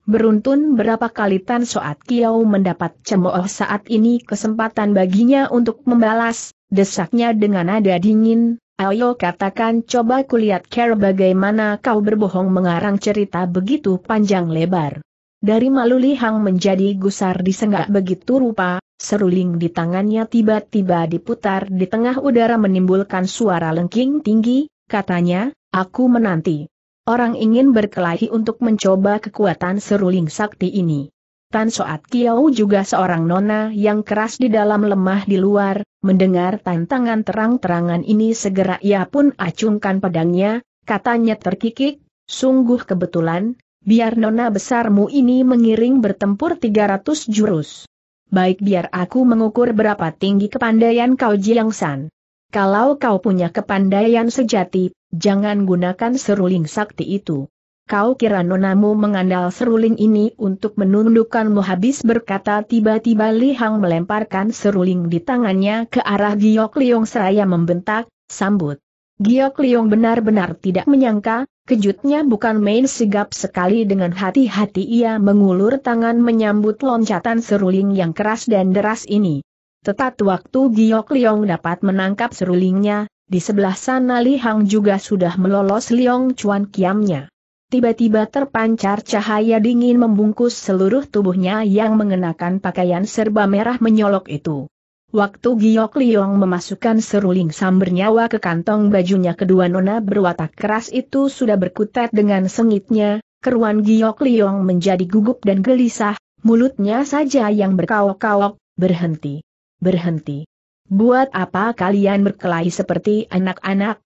Beruntun berapa kali Tan Soat Kiau mendapat cemooh saat ini kesempatan baginya untuk membalas, desaknya dengan nada dingin, Ayo katakan coba kulihat care bagaimana kau berbohong mengarang cerita begitu panjang lebar. Dari malu lihang menjadi gusar disenggak begitu rupa, seruling di tangannya tiba-tiba diputar di tengah udara menimbulkan suara lengking tinggi, katanya, aku menanti. Orang ingin berkelahi untuk mencoba kekuatan seruling sakti ini. Tan Soat Kiao juga seorang nona yang keras di dalam lemah di luar, mendengar tantangan terang-terangan ini segera ia pun acungkan pedangnya, katanya terkikik, sungguh kebetulan, biar nona besarmu ini mengiring bertempur 300 jurus. Baik biar aku mengukur berapa tinggi kepandaian kau Jiang San. Kalau kau punya kepandaian sejati, jangan gunakan seruling sakti itu. Kau kira nonamu mengandal seruling ini untuk menundukkanmu habis berkata tiba-tiba Li Hang melemparkan seruling di tangannya ke arah Giok Liong seraya membentak, sambut. Giok Liong benar-benar tidak menyangka, kejutnya bukan main sigap sekali dengan hati-hati ia mengulur tangan menyambut loncatan seruling yang keras dan deras ini. Tetap waktu Giok Liong dapat menangkap serulingnya, di sebelah sana Li Hang juga sudah melolos Liong Chuan Kiamnya tiba-tiba terpancar cahaya dingin membungkus seluruh tubuhnya yang mengenakan pakaian serba merah menyolok itu. Waktu Giok Liong memasukkan seruling nyawa ke kantong bajunya kedua nona berwatak keras itu sudah berkutat dengan sengitnya, keruan Giok Liong menjadi gugup dan gelisah, mulutnya saja yang berkaok-kaok, berhenti. Berhenti. Buat apa kalian berkelahi seperti anak-anak,